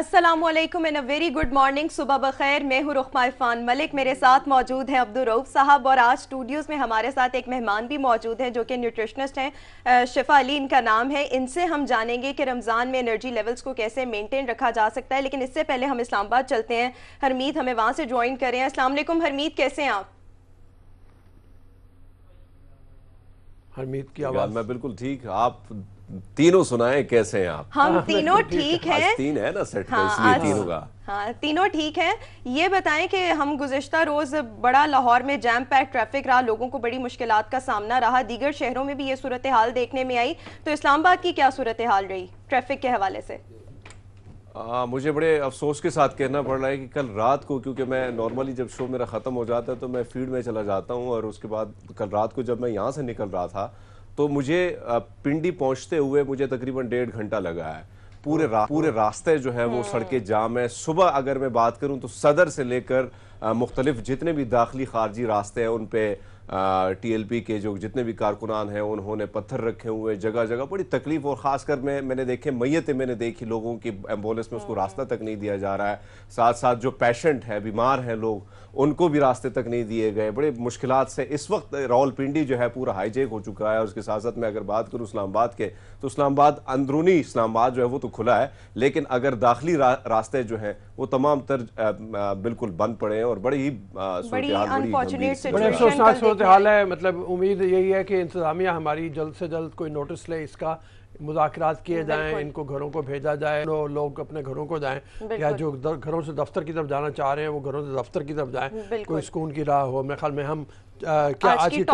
Aslam and a very good morning सुबह बखैर मैं हूँ रुखमा इफ़ान मलिक मेरे साथ मौजूद हैं अब्दुल रऊफ साहब और आज स्टूडियोज़ में हमारे साथ एक मेहमान भी मौजूद हैं जो कि न्यूट्रिशनिस्ट हैं शिफा अली इनका नाम है इनसे हम जानेंगे कि रमज़ान में एनर्जी लेवल्स को कैसे मेनटेन रखा जा सकता है लेकिन इससे पहले हम इस्लामाबाद चलते हैं हरमीत हमें वहाँ से ज्वाइन करें असलम हरमीत कैसे हैं आप हरमीत की आवाज़ मैं बिल्कुल ठीक आप तीनों सुनाए कैसे हैं आप हम हाँ, तीनों तो ठीक हैं तीन है ना सेट हाँ, इसलिए तीनों का हाँ तीनों ठीक हैं ये बताएं कि हम गुजशत रोज़ बड़ा लाहौर में जैम पैक ट्रैफिक रहा लोगों को बड़ी मुश्किल का सामना रहा दीगर शहरों में भी ये सूरत हाल देखने में आई तो इस्लामाबाद की क्या सूरत हाल रही ट्रैफिक के हवाले से आ, मुझे बड़े अफसोस के साथ कहना पड़ रहा है कि कल रात को क्योंकि मैं नॉर्मली जब शो मेरा ख़त्म हो जाता है तो मैं फील्ड में चला जाता हूँ और उसके बाद कल रात को जब मैं यहाँ से निकल रहा था तो मुझे पिंडी पहुंचते हुए मुझे तकरीबन डेढ़ घंटा लगा है पूरे रा, पूरे रास्ते जो है वो हम्म। सड़कें जाम है सुबह अगर मैं बात करूं तो सदर से लेकर मुख्तलिफ जितने भी दाखिली खारजी रास्ते हैं उन पर टीएलपी के जो जितने भी कारकुनान हैं उन्होंने पत्थर रखे हुए जगह जगह बड़ी तकलीफ और ख़ासकर मैं मैंने देखे मैयतें मैंने देखी लोगों की एम्बुलेंस में उसको रास्ता तक नहीं दिया जा रहा है साथ साथ जो पेशेंट है बीमार हैं लोग उनको भी रास्ते तक नहीं दिए गए बड़े मुश्किल से इस वक्त रावलपिंडी जो है पूरा हाईजेक हो चुका है और उसके साथ साथ मैं अगर बात करूँ इस्लामाबाद के तो इस्लामाबाद अंदरूनी इस्लामाबाद जो है वो तो खुला है लेकिन अगर दाखिली रा, रास्ते जो हैं वो तमाम तर बिल्कुल बंद पड़े हैं और बड़ी ही सूरत हाल है मतलब उम्मीद यही है कि इंतज़ामिया हमारी जल्द से जल्द कोई नोटिस ले इसका मुजात किए जाएं इनको घरों को भेजा जाए लो, लोग अपने घरों को जाएं या जो घरों से दफ्तर की तरफ जाना चाह रहे हैं वो घरों से दफ्तर की तरफ जाएं कोई सुकून की राह हो मेरे ख्याल में हम आज,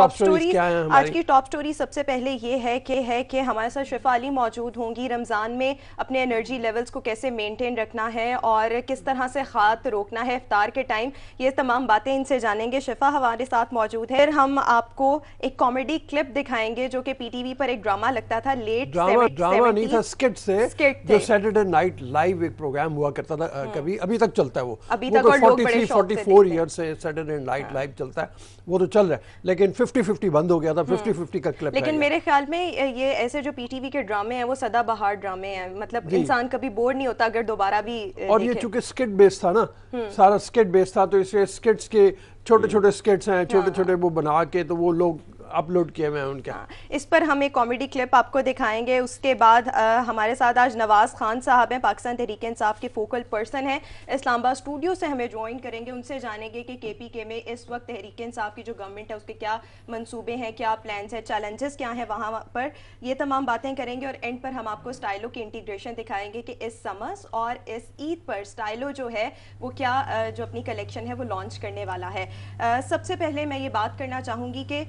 की टॉप स्टोरी सबसे पहले ये है कि है कि हमारे साथ शिफा अली मौजूद होंगी रमज़ान में अपने एनर्जी लेवल्स को कैसे मेंटेन रखना है और किस तरह से खात रोकना है इफ्तार के टाइम ये तमाम बातें इनसे जानेंगे शिफा हमारे साथ मौजूद है हम आपको एक कॉमेडी क्लिप दिखाएंगे जो कि पीटीवी पर एक ड्रामा लगता था लेट ड्रामा ड्रामा नहीं था स्किट से जो सैटरडे नाइट लाइव एक प्रोग्राम हुआ करता था हम्म। कभी अभी तक चलता है वो अभी तो तक फोर्टी फोर ईयर से सैटरडे नाइट लाइव चलता है वो तो चल रहा है लेकिन 50-50 बंद हो गया था 50-50 हम्म। का क्लब लेकिन मेरे ख्याल में ये ऐसे जो पीटीवी के ड्रामे हैं वो सदा बहार ड्रामे हैं मतलब इंसान कभी बोर नहीं होता अगर दोबारा भी और ये चूंकि स्किट बेस्ड था ना हम्म। सारा स्किट बेस्ड था तो इसलिए स्किट्स के छोटे छोटे स्किट्स हैं छोटे छोटे हाँ, हाँ। वो बना के तो वो लोग अपलोड किए हुए हैं उनके हाँ, इस पर हम एक कॉमेडी क्लिप आपको दिखाएंगे उसके बाद आ, हमारे साथ आज नवाज खान साहब हैं पाकिस्तान तहरीक इंसाफ के फोकल पर्सन हैं इस्लामाबाद स्टूडियो से हमें ज्वाइन करेंगे उनसे जानेंगे कि के पी के में इस वक्त तहरीक इंसाफ की जो गवर्नमेंट है उसके क्या मनसूबे हैं क्या प्लान हैं चैलेंजेस क्या हैं वहाँ पर ये तमाम बातें करेंगे और एंड पर हम आपको स्टाइलों की इंटीग्रेशन दिखाएंगे कि इस समर्स और इस ईद पर स्टाइलो जो है वो क्या जो अपनी कलेक्शन है वो लॉन्च करने वाला है सबसे पहले मैं ये बात करना चाहूँगी कि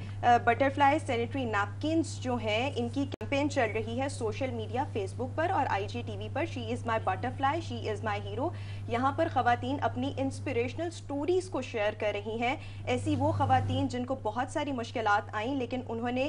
बटरफ्लाई सैनिटरी नैपकिन जो हैं इनकी कैंपेन चल रही है सोशल मीडिया फेसबुक पर और आईजीटीवी पर she is my butterfly she is my hero यहाँ पर ख़वातीन अपनी इंस्पिरेशनल स्टोरीज़ को शेयर कर रही हैं ऐसी वो ख़वातीन जिनको बहुत सारी मुश्किल आई लेकिन उन्होंने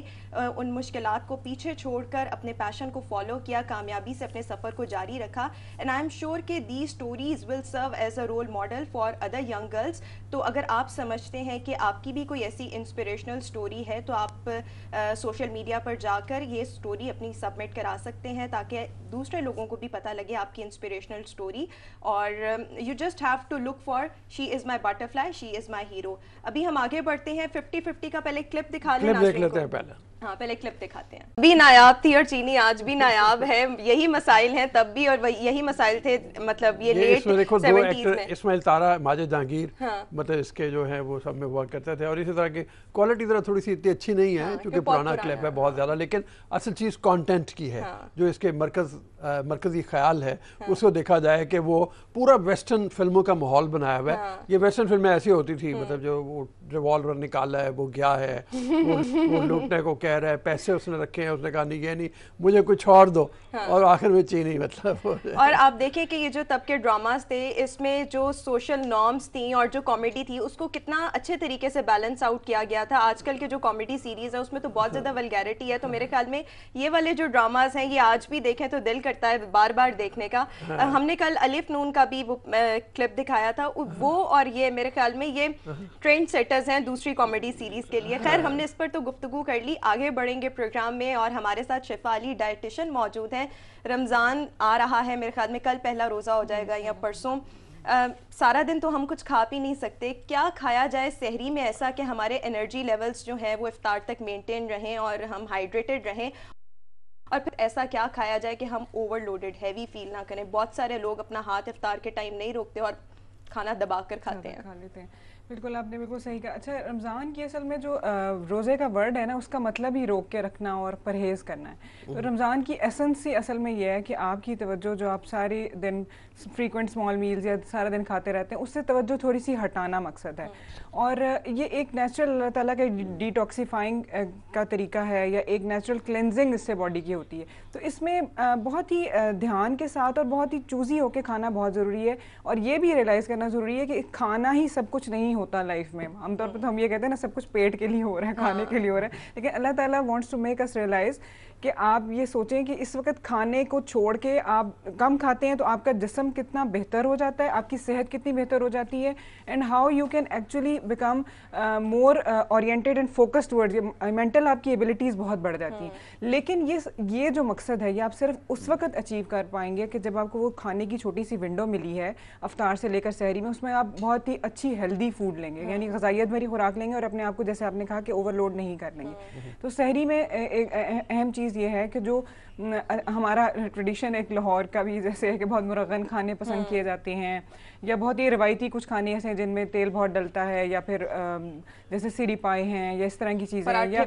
उन मुश्किल को पीछे छोड़ कर अपने पैशन को फॉलो किया कामयाबी से अपने सफ़र को जारी रखा एंड आई एम श्योर कि the stories will serve as a role model for other young girls तो अगर आप समझते हैं कि आपकी भी कोई ऐसी इंस्परेशनल स्टोरी है तो तो आप सोशल मीडिया पर जाकर ये स्टोरी अपनी सबमिट करा सकते हैं ताकि दूसरे लोगों को भी पता लगे आपकी इंस्पिरेशनल स्टोरी और you just have to look for she is my butterfly she is my hero अभी हम आगे बढ़ते हैं फिफ्टी फिफ्टी का पहले क्लिप दिखा लें देख लेते हैं पहले हाँ पहले क्लिप दिखाते हैं भी नायाब थी और चीनी आज भी नायाब है यही मसाइल हैं तब भी और यही मसाइल थे मतलब ये, ये लेट इसमें देखो दो एक्टर इसमाइल तारा माजे जहांगीर हाँ। मतलब इसके जो है वो सब में हुआ करते थे और इसी तरह की क्वालिटी जरा थोड़ी सी इतनी अच्छी नहीं है हाँ, क्योंकि पुराना क्लिप है बहुत ज़्यादा लेकिन असल चीज़ कॉन्टेंट की है हाँ। जो इसके मरकज़ मरकजी ख्याल है हाँ। उसको देखा जाए कि वो पूरा वेस्टर्न फिल्मों का माहौल बनाया हुआ है हाँ। ये वेस्टर्न फिल्में ऐसी होती थी हाँ। मतलब जो वो रिवॉल्वर निकाला है वो गया है वो, वो लूटने को कह रहा है पैसे उसने रखे हैं उसने कहा नहीं ये नहीं मुझे कुछ और दो हाँ। और आखिर में चीनी मतलब और आप देखें कि ये जो तब के ड्रामाज थे इसमें जो सोशल नॉर्म्स थी और जो कॉमेडी थी उसको कितना अच्छे तरीके से बैलेंस आउट किया गया था आजकल के जो कॉमेडी सीरीज है उसमें तो बहुत हाँ। ज़्यादा वलगैरिटी है तो हाँ। मेरे ख्याल में ये वाले जो ड्रामाज हैं ये आज भी देखें तो दिल करता है बार बार देखने का हाँ। आ, हमने कल अलिफ नून का भी वो आ, क्लिप दिखाया था हाँ। वो और ये मेरे ख्याल में ये ट्रेंड हाँ। सेटर्स हैं दूसरी कॉमेडी सीरीज के लिए खैर हाँ। हमने इस पर तो गुफ्तु कर ली आगे बढ़ेंगे प्रोग्राम में और हमारे साथ शिफाली डायटिशन मौजूद हैं रमज़ान आ रहा है मेरे ख्याल में कल पहला रोज़ा हो जाएगा या हाँ। परसों आ, सारा दिन तो हम कुछ खा पी नहीं सकते क्या खाया जाए सहरी में ऐसा कि हमारे एनर्जी लेवल्स जो हैं वो इफ्तार तक मेंटेन रहें और हम हाइड्रेटेड रहें और फिर ऐसा क्या खाया जाए कि हम ओवरलोडेड हैवी फील ना करें बहुत सारे लोग अपना हाथ इफ्तार के टाइम नहीं रोकते और खाना दबा कर खाते हैं खा लेते हैं बिल्कुल आपने बिल्कुल सही कहा अच्छा रमज़ान की असल में जो रोज़े का वर्ड है ना उसका मतलब ही रोक के रखना और परहेज़ करना है तो रमज़ान की एसेंस ही असल में यह है कि आपकी तवज्जो जो आप सारे दिन फ्रीक्वेंट स्मॉल मील्स या सारा दिन खाते रहते हैं उससे तवज्जो थोड़ी सी हटाना मकसद है अच्छा। और ये एक नेचुरल अल्लाह ताला के डिटॉक्सीफाइंग का तरीका है या एक नेचुरल क्लेंजिंग इससे बॉडी की होती है तो इसमें बहुत ही ध्यान के साथ और बहुत ही चूज़ी होकर खाना बहुत ज़रूरी है और ये भी रियलाइज़ करना ज़रूरी है कि खाना ही सब कुछ नहीं होता लाइफ में आमतौर पर तो हाँ। हम ये कहते हैं ना सब कुछ पेट के लिए हो रहा है खाने हाँ। के लिए हो रहा है लेकिन अल्लाह ताला wants to make us realise कि आप ये सोचें कि इस वक्त खाने को छोड़ के आप कम खाते हैं तो आपका जिसम कितना बेहतर हो जाता है आपकी सेहत कितनी बेहतर हो जाती है and how you can actually become more oriented and focused word mental आपकी एबिलिटीज़ बहुत बढ़ जाती हैं हाँ। लेकिन ये ये जो मकसद है ये आप सिर्फ उस वक्त अचीव कर पाएंगे कि जब आपको वो खाने की छोटी सी विंडो मिली है अवतार से लेकर शहरी में उसमें आप बहुत ही अच्छी हेल्दी फूड लेंगे हाँ। यानी गजाइत भरी खुराक लेंगे और अपने आप को जैसे आपने कहा कि ओवरलोड नहीं कर लेंगे हाँ। तो शहरी में अहम चीज़ चीज़ ये है कि जो हमारा ट्रेडिशन एक लाहौर का भी जैसे है कि बहुत मुरगन खाने पसंद किए हम्म। जाते हैं या बहुत ही रवायती कुछ खाने ऐसे हैं जिनमें तेल बहुत डलता है या फिर जैसे सीढ़ी पाए हैं या इस तरह की चीज़ें हैं या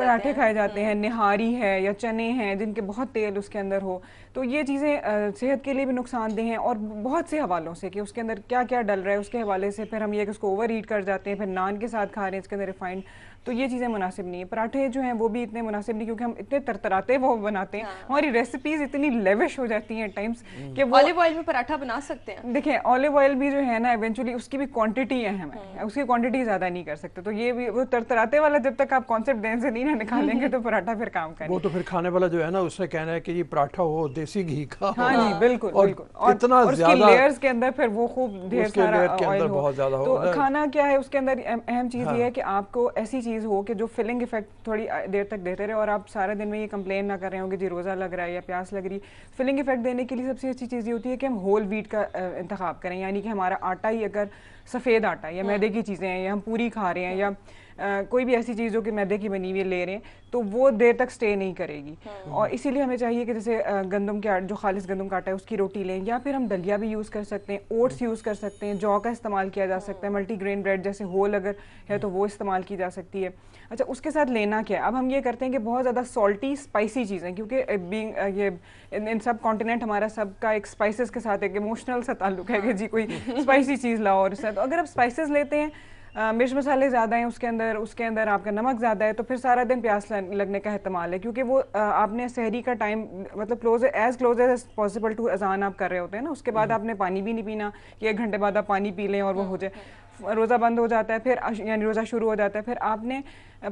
पराठे खाए जाते हैं हम्म। निहारी है या चने हैं जिनके बहुत तेल उसके अंदर हो तो ये चीज़ें सेहत के लिए भी नुकसानदेह हैं और बहुत से हवालों से कि उसके अंदर क्या क्या डल रहा है उसके हवाले से फिर हम ये उसको ओवर ईट कर जाते हैं फिर नान के साथ खा रहे हैं इसके अंदर रिफाइंड तो ये चीज़ें मुनासिब नहीं है पराठे जो हैं वो भी इतने मुनासिब नहीं क्योंकि हम इतने तरतराते वो बनाते हैं हाँ। हमारी रेसिपीज इतनी लेविश हो जाती हैं टाइम्स हम्म। कि ऑलिव ऑयल में पराठा बना सकते हैं देखिए ऑलिव ऑयल भी जो है ना इवेंचुअली उसकी भी क्वान्टिटी है हमें हम्म। उसकी क्वान्टिटी ज़्यादा नहीं कर सकते तो ये भी वो तरतराते वाला जब तक आप कॉन्सेप्ट देन से नहीं ना निकालेंगे तो पराठा फिर काम करें वो तो फिर खाने वाला जो है ना उसने कहना है कि ये पराठा हो देसी घी का हाँ जी हाँ। बिल्कुल बिल्कुल और इतना ज्यादा लेयर्स के अंदर फिर वो खूब ढेर सारा ऑयल हो तो खाना क्या है उसके अंदर अहम चीज़ ये हाँ। है कि आपको ऐसी चीज़ हो कि जो फिलिंग इफेक्ट थोड़ी देर तक देते रहे और आप सारे दिन में ये कंप्लेन ना कर रहे होंगे जी रोज़ा लग रहा है या प्यास लग रही है फिलिंग इफेक्ट देने के लिए सबसे अच्छी चीज़ ये होती है कि हम होल वीट का इंतखब करें यानी कि हमारा आटा ही अगर सफ़ेद आटा या हाँ। मैदे की चीज़ें हैं या हम पूरी खा रहे हैं हाँ। या कोई भी ऐसी चीज़ जो कि मैदे की बनी हुई ले रहे हैं तो वो देर तक स्टे नहीं करेगी हम्म। और इसीलिए हमें चाहिए कि जैसे गंदम के जो खालिश गंदम का आटा है उसकी रोटी लें या फिर हम दलिया भी यूज़ कर सकते हैं ओट्स हम्म। यूज़ कर सकते हैं जौ का इस्तेमाल किया जा सकता है मल्टीग्रेन हम्म। ब्रेड जैसे होल अगर है तो वो इस्तेमाल की जा सकती है अच्छा उसके साथ लेना क्या है अब हम ये करते हैं कि बहुत ज़्यादा सॉल्टी स्पाइसी चीज़ें क्योंकि बींग ये इन, इन सब कॉन्टिनेंट हमारा सब का एक स्पाइसिस के साथ एक इमोशनल सा ताल्लुक है कि जी कोई स्पाइसी चीज़ लाओ और उससे तो अगर आप स्पाइसिस लेते हैं मिर्च मसाले ज़्यादा हैं उसके अंदर उसके अंदर आपका नमक ज़्यादा है तो फिर सारा दिन प्यास लगने का अहतमाल है क्योंकि वो आपने शहरी का टाइम मतलब close as close as possible to अजान आप कर रहे होते हैं ना उसके बाद हम्म। आपने पानी भी नहीं पीना कि एक घंटे बाद आप पानी पी लें और वो हो हम्म। जाए रोज़ा बंद हो जाता है फिर यानी रोज़ा शुरू हो जाता है फिर आपने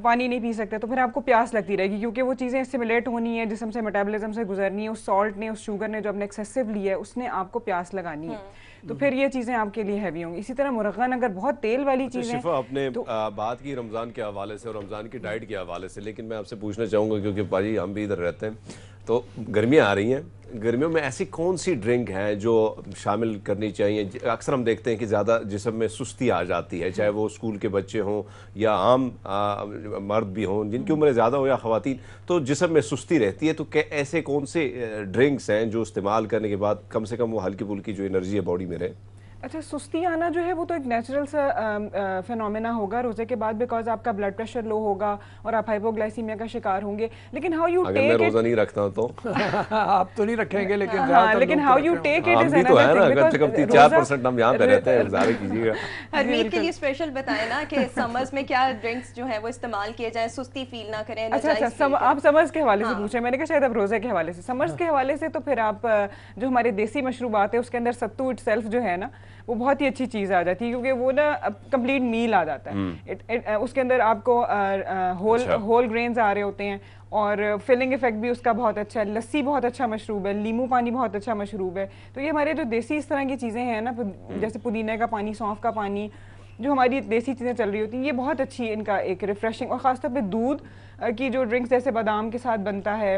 पानी नहीं पी सकते तो फिर आपको प्यास लगती रहेगी क्योंकि वो चीज़ें सिमुलेट होनी है जिसम से मेटाबॉलिज्म से गुजरनी है उस सॉल्ट ने उस शुगर ने जो आपने एक्सेसिव लिया है उसने आपको प्यास लगानी है हम्म। तो फिर ये चीज़ें आपके लिए हैवी होंगी इसी तरह मुरगन अगर बहुत तेल वाली अच्छा, चीज़ शिफा आपने तो, बात की रमज़ान के हवाले से और रमज़ान की डाइट के हवाले से लेकिन मैं आपसे पूछना चाहूंगा क्योंकि भाजी हम भी इधर रहते हैं तो गर्मियाँ आ रही हैं गर्मियों में ऐसी कौन सी ड्रिंक है जो शामिल करनी चाहिए अक्सर हम देखते हैं कि ज़्यादा जिसम में सुस्ती आ जाती है चाहे वो स्कूल के बच्चे हों या आम आ, मर्द भी हों जिनकी उम्र ज़्यादा हो या खातन तो जिसम में सुस्ती रहती है तो क्या ऐसे कौन से ड्रिंक्स हैं जो इस्तेमाल करने के बाद कम से कम वो हल्की फुल्की जो एनर्जी है बॉडी में रहे अच्छा सुस्ती आना जो है वो तो एक नेचुरल सा फिनोमेना होगा रोजे के बाद बिकॉज आपका ब्लड प्रेशर लो होगा और आप हाइपोग्लाइसीमिया का शिकार होंगे लेकिन हाउ यू टेक अगर मैं रोजा नहीं रखता तो आप तो नहीं रखेंगे लेकिन हाँ, लेकिन how you take it is another कम से कम 3-4% हम यहां पे रहते हैं इंतजार कीजिएगा हरमीत के लिए स्पेशल बताए ना कि समर्स में क्या ड्रिंक्स जो है वो इस्तेमाल किए जाए सुस्ती फील ना करें अच्छा अच्छा आप समर्स के हवाले से हाँ। पूछे मैंने कहा शायद अब रोजे के हवाले से समर्स हाँ। के हवाले से तो फिर आप जो हमारे देसी मशरूबात है उसके अंदर सत्तू इटसेल्फ जो है ना वो बहुत ही अच्छी चीज़ आ जाती है क्योंकि वो ना कंप्लीट मील आ जाता है हम्म। उसके अंदर आपको होल होल ग्रेन्स आ रहे होते हैं और फिलिंग इफेक्ट भी उसका बहुत अच्छा है लस्सी बहुत अच्छा मशरूब है लीमू पानी बहुत अच्छा मशरूब है तो ये हमारे जो देसी इस तरह की चीज़ें हैं ना हम्म। जैसे पुदीने का पानी सौंफ का पानी जो हमारी देसी चीज़ें चल रही होती हैं ये बहुत अच्छी इनका एक रिफ़्रेशिंग और ख़ासतौर पर दूध की जो ड्रिंक्स जैसे बादाम के साथ बनता है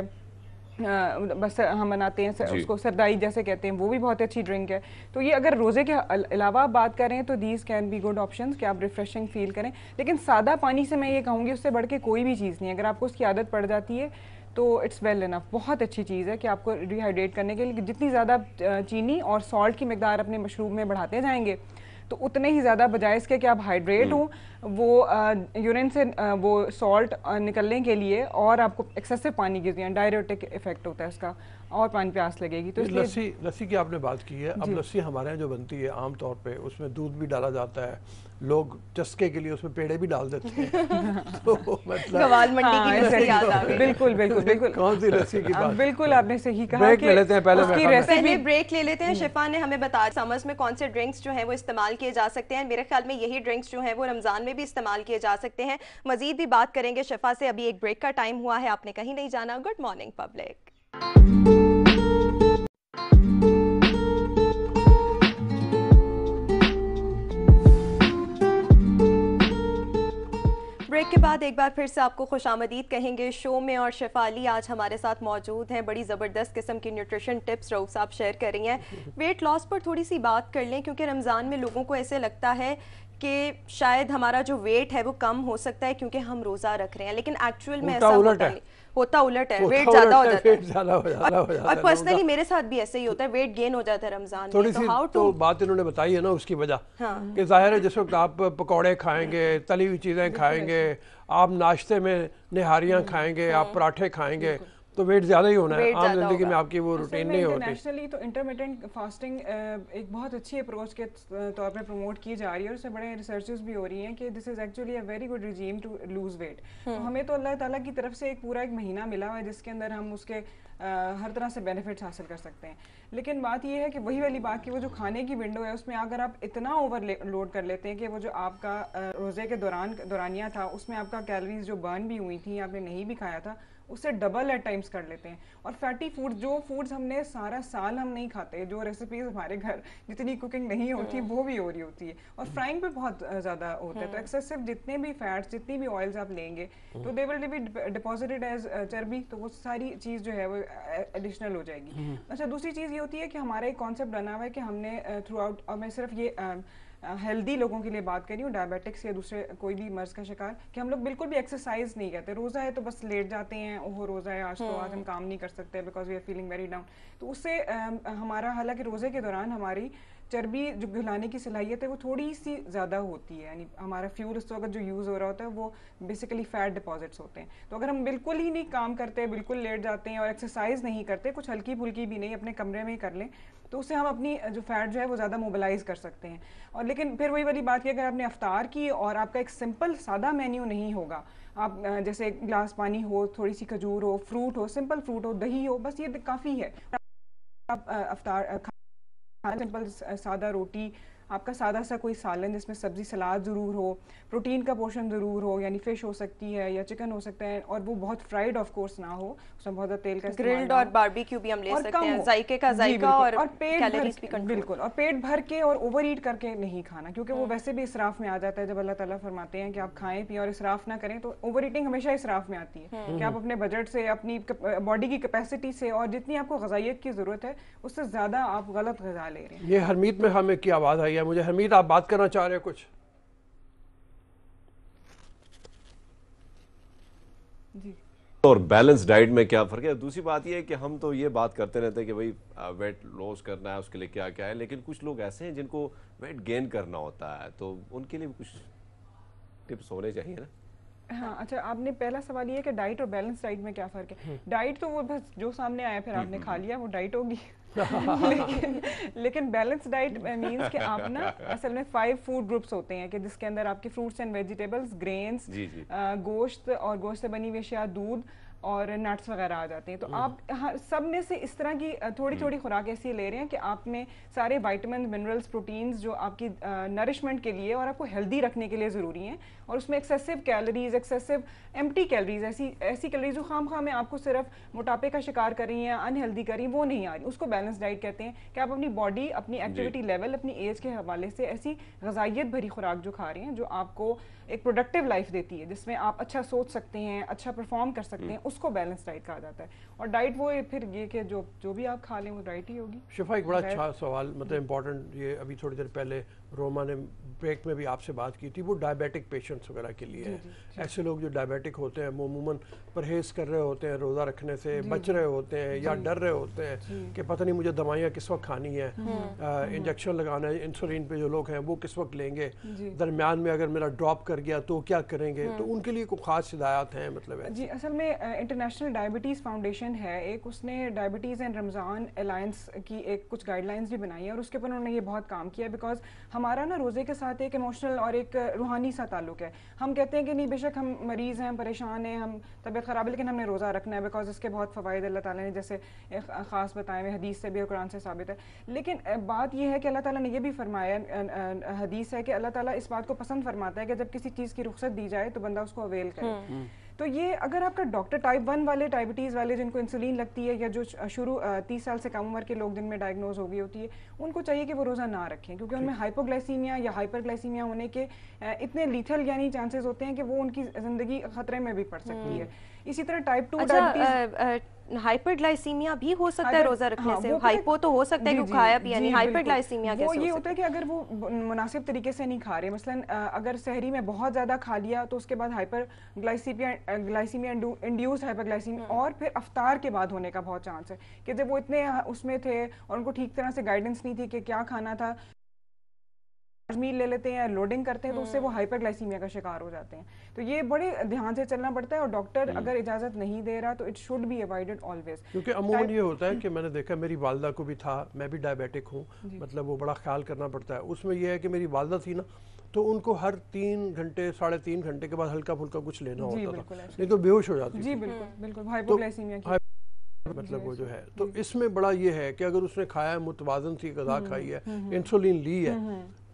बस हम बनाते हैं उसको सरदाई जैसे कहते हैं वो भी बहुत अच्छी ड्रिंक है तो ये अगर रोज़े के अलावा बात करें तो these can be good option कि आप रिफ्रेशिंग फील करें लेकिन सादा पानी से मैं ये कहूँगी उससे बढ़ के कोई भी चीज़ नहीं अगर आपको उसकी आदत पड़ जाती है तो इट्स वेल इनफ बहुत अच्छी चीज़ है कि आपको रिहाइड्रेट करने के लिए जितनी ज़्यादा चीनी और सॉल्ट की मकदार अपने मशरूम में बढ़ाते जाएंगे तो उतने ही ज़्यादा बजाय इसके कि आप हाइड्रेट हम्म। हों वो यूरिन से वो सॉल्ट निकलने के लिए और आपको एक्सेसिव पानी गिरती है डायरेटिक इफेक्ट होता है उसका और पानी प्यास लगेगी तो लस्सी लस्सी की आपने बात की है अब लस्सी हमारे यहाँ जो बनती है आम तौर पे उसमें दूध भी डाला जाता है लोग चस्के के लिए उसमें पेड़े भी डाल देते हैं तो मतलब मंडी की हाँ, याद आ बिल्कुल बिल्कुल बिल्कुल कौन सी लस्सी की बात बिल्कुल आपने सही कहा ब्रेक ले लेते हैं पहले उसकी ब्रेक ले लेते हैं शिफा ने हमें बताया समझ में कौन से ड्रिंक्स जो है वो इस्तेमाल किए जा सकते हैं मेरे ख्याल में यही ड्रिंक्स जो है वो रमजान में भी इस्तेमाल किए जा सकते हैं मजीद भी बात करेंगे शफा से अभी एक ब्रेक का टाइम हुआ है आपने कहीं नहीं जाना गुड मॉर्निंग पब्लिक के बाद एक बार फिर से आपको खुश आमदीद कहेंगे शो में और शेफाली आज हमारे साथ मौजूद हैं बड़ी ज़बरदस्त किस्म की न्यूट्रिशन टिप्स रऊफ साहब शेयर कर रही हैं वेट लॉस पर थोड़ी सी बात कर लें क्योंकि रमज़ान में लोगों को ऐसे लगता है कि शायद हमारा जो वेट है वो कम हो सकता है क्योंकि हम रोजा रख रहे हैं लेकिन एक्चुअल में ऐसा होता है होता उलट है वेट ज्यादा हो जाता है और पर्सनली मेरे साथ भी ऐसे ही होता है वेट गेन हो जाता है रमजान थोड़ी तो सी तो बात इन्होंने बताई है ना उसकी वजह हाँ। कि जाहिर है जिस वक्त आप पकौड़े खाएंगे तली हुई चीजें खाएंगे आप नाश्ते में निहारियां हम्म। खाएंगे आप हाँ। पराठे खाएंगे तो वेट ज़्यादा ही होना है आम जिंदगी में आपकी वो रूटीन नहीं होती नेशनली तो इंटरमीडियंट फास्टिंग एक बहुत अच्छी अप्रोच के तौर पे प्रमोट की जा रही है और उससे बड़े रिसर्चेस भी हो रही हैं कि this is actually a very good regime to lose weight हमें तो अल्लाह ताला की तरफ से एक पूरा एक महीना मिला हुआ है जिसके अंदर हम उसके हर तरह से बेनिफिट्स हासिल कर सकते हैं लेकिन बात यह है कि वही वाली बात कि वो जो खाने की विंडो है उसमें अगर आप इतना ओवर लोड कर लेते हैं कि वो जो आपका रोज़े के दौरान दौरानिया था उसमें आपका कैलोरीज जो बर्न भी हुई थी आपने नहीं भी खाया था उसे डबल एट टाइम्स कर लेते हैं और फैटी फूड जो फूड्स हमने सारा साल हम नहीं खाते जो रेसिपीज हमारे घर जितनी कुकिंग नहीं होती हम्म। वो भी हो रही होती है और फ्राइंग हम्म। पे बहुत ज़्यादा होता है तो एक्सेसिव हम्म। जितने भी फैट्स जितनी भी ऑयल्स आप लेंगे तो they will be deposited as चर्बी तो वो सारी चीज़ जो है वो एडिशनल हो जाएगी अच्छा दूसरी चीज़ ये होती है कि हमारा एक कॉन्सेप्ट बना हुआ है कि हमने थ्रू आउट और मैं सिर्फ ये uh, हेल्दी लोगों के लिए बात कर रही हूँ डायबिटिक्स या दूसरे कोई भी मर्ज का शिकार कि हम लोग बिल्कुल भी एक्सरसाइज नहीं करते रोज़ा है तो बस लेट जाते हैं ओहो रोज़ा है आज तो आज हम हम्म। काम नहीं कर सकते because we are feeling very down तो उससे हमारा हालांकि रोज़े के दौरान हमारी चर्बी जो घुलाने की सलाहियत है वो थोड़ी सी ज़्यादा होती है यानी हमारा फ्यूल उस वक्त जो यूज़ हो रहा होता है वो बेसिकली फैट डिपॉजिट्स होते हैं तो अगर हम बिल्कुल ही नहीं काम करते बिल्कुल लेट जाते हैं और एक्सरसाइज नहीं करते कुछ हल्की फुल्की भी नहीं अपने कमरे में ही कर लें तो उससे हम अपनी जो फैट जो है वो ज़्यादा मोबिलाइज कर सकते हैं और लेकिन फिर वही वाली बात की अगर आपने अफ्तार की और आपका एक सिंपल सादा मेन्यू नहीं होगा आप जैसे एक ग्लास पानी हो थोड़ी सी खजूर हो फ्रूट हो सिंपल फ्रूट हो दही हो बस ये तो काफ़ी है आप अफ्तार सिंपल सादा रोटी आपका सादा सा कोई सालन जिसमें सब्ज़ी सलाद ज़रूर हो प्रोटीन का पोर्शन ज़रूर हो यानी फ़िश हो सकती है या चिकन हो सकता है और वो बहुत फ्राइड ऑफ कोर्स ना हो उसमें बहुत ज़्यादा तेल का ग्रिल्ड और बारबेक्यू भी हम ले सकते हैं जायके का जायका और, और पेट भर बिल्कुल और पेट भर के और ओवर ईट करके नहीं खाना क्योंकि वो हम्म। वैसे भी इसराफ में आ जाता है जब अल्लाह ताला फरमाते हैं कि आप खाएं पिए और इसराफ ना करें तो ओवर ईटिंग हमेशा इसराफ में आती है हम्म। कि आप अपने बजट से अपनी बॉडी की कैपेसिटी से और जितनी आपको गजाइत की ज़रूरत है उससे ज़्यादा आप गलत गजा ले रहे हैं ये हरमीत में हमें की आवाज़ आई दिया मुझे हमीद आप बात करना चाह रहे हैं कुछ जी और बैलेंस डाइट में क्या फ़र्क है दूसरी बात यह है कि हम तो ये बात करते रहते हैं कि भाई वेट लॉस करना है उसके लिए क्या क्या है लेकिन कुछ लोग ऐसे हैं जिनको वेट गेन करना होता है तो उनके लिए कुछ टिप्स होने चाहिए ना हाँ अच्छा आपने पहला सवाल ये है कि डाइट और बैलेंस डाइट में क्या फ़र्क है डाइट हम्म। तो वो बस जो सामने आया फिर हम्म, आपने हम्म, खा लिया वो डाइट होगी लेकिन लेकिन बैलेंस डाइट मीन्स कि आप ना असल में फाइव फूड ग्रुप्स होते हैं कि जिसके अंदर आपके फ्रूट्स एंड वेजिटेबल्स ग्रेन्स गोश्त और गोश्त से बनी हुई अशिया दूध और नट्स वगैरह आ जाते हैं तो हम्म। आप हाँ, सब में से इस तरह की थोड़ी थोड़ी हम्म। खुराक ऐसी ले रहे हैं कि आप में सारे वाइटमिन मिनरल्स प्रोटीन्स जो आपकी नरिशमेंट के लिए और आपको हेल्दी रखने के लिए ज़रूरी हैं और उसमें excessive calories excessive empty calories ऐसी ऐसी कैलोरीज जो खाम खाम में आपको सिर्फ मोटापे का शिकार कर रही हैं अनहेल्दी कर रही हैं वो नहीं आ रही उसको बैलेंस डाइट कहते हैं कि आप अपनी बॉडी अपनी एक्टिविटी लेवल अपनी एज के हवाले से ऐसी गजाइत भरी खुराक जो खा रहे हैं जो आपको एक प्रोडक्टिव लाइफ देती है जिसमें आप अच्छा सोच सकते हैं अच्छा परफॉर्म कर सकते हैं हम्म। उसको बैलेंस डाइट कहा जाता है और डाइट वो फिर ये कि जो जो भी आप खा लें वो डाइट ही होगी शिफा एक बड़ा अच्छा सवाल मतलब इंपॉर्टेंट हम्म। ये अभी थोड़ी देर पहले रोमा ने ब्रेक में भी आपसे बात की थी वो डायबिटिक पेशेंट्स वगैरह के लिए है ऐसे लोग जो डायबिटिक होते हैं वो अमूमन परहेज कर रहे होते हैं रोज़ा रखने से बच रहे होते हैं या डर रहे होते हैं कि पता नहीं मुझे दवाइयाँ किस वक्त खानी है इंजेक्शन हम्म। लगाना है इंसुलिन पे जो लोग हैं वो किस वक्त लेंगे दरमियान में अगर मेरा ड्रॉप कर मर गया तो क्या करेंगे तो हम्म। उनके लिए कोई खास हिदायत हैं मतलब है। जी असल में इंटरनेशनल डायबिटीज़ फाउंडेशन है एक उसने डायबिटीज़ एंड रमज़ान अलायंस की एक कुछ गाइडलाइंस भी बनाई है और उसके ऊपर उन्होंने ये बहुत काम किया बिकॉज हमारा ना रोज़े के साथ एक इमोशनल और एक रूहानी सा ताल्लुक है हम कहते हैं कि नहीं बेशक हम मरीज़ हैं परेशान हैं हम तबीयत ख़राब है लेकिन हमने रोज़ा रखना है बिकॉज इसके बहुत फ़वाद अल्लाह ताली ने जैसे ख़ास बताए हुए हदीस से भी और कुरान से साबित है लेकिन बात यह है कि अल्लाह ताली ने यह भी फरमाया हदीस है कि अल्लाह ताली इस बात को पसंद फरमाता है कि जब किसी किसी चीज़ की रुख्सत दी जाए तो बंदा उसको अवेल करे हम्म। हम्म। तो ये अगर आपका डॉक्टर टाइप वन वाले डायबिटीज़ वाले जिनको इंसुलिन लगती है या जो शुरू तीस साल से कम उम्र के लोग दिन में डायग्नोज हो गई होती है उनको चाहिए कि वो रोज़ा ना रखें क्योंकि उनमें हाइपोग्लाइसीमिया या हाइपरग्लाइसीमिया होने के इतने लीथल यानी चांसेस होते हैं कि वो उनकी ज़िंदगी खतरे में भी पड़ सकती हम्म। है इसी तरह टाइप टू हाइपरग्लाइसीमिया भी हो सकता है रोजा रखने हाँ, से हाइपो तो, तो हो सकता है कि खाया पिया नहीं हाइपरग्लाइसीमिया कैसे वो ये हो होता है कि अगर वो मुनासिब तरीके से नहीं खा रहे मसलन अगर शहरी में बहुत ज्यादा खा लिया तो उसके बाद hyperglycaemia glycaemia induced hyperglycaemia और फिर अफ्तार के बाद होने का बहुत चांस है कि जब वो इतने उसमें थे और उनको ठीक तरह से गाइडेंस नहीं थी कि क्या खाना था मील ले लेते हैं लोडिंग करते हैं तो उससे वो हाइपरग्लाइसीमिया का शिकार हो जाते हैं तो ये बड़े ध्यान से चलना पड़ता है और डॉक्टर हम्म। अगर इजाजत नहीं दे रहा तो it should be avoided always क्योंकि अमूमन ये होता है हम्म। कि मैंने देखा मेरी वालदा को भी था मैं भी डायबिटिक हूँ मतलब वो बड़ा ख्याल करना पड़ता है उसमें यह है कि मेरी वालदा थी ना तो उनको हर तीन घंटे साढ़े तीन घंटे के बाद हल्का फुल्का कुछ लेना होता था नहीं तो बेहोश हो जाती जी बिल्कुल हम्म। बिल्कुल तो मतलब वो जो है तो इसमें बड़ा ये है कि अगर उसने खाया है मुतवाजन सी गजा खाई है इंसुलिन ली है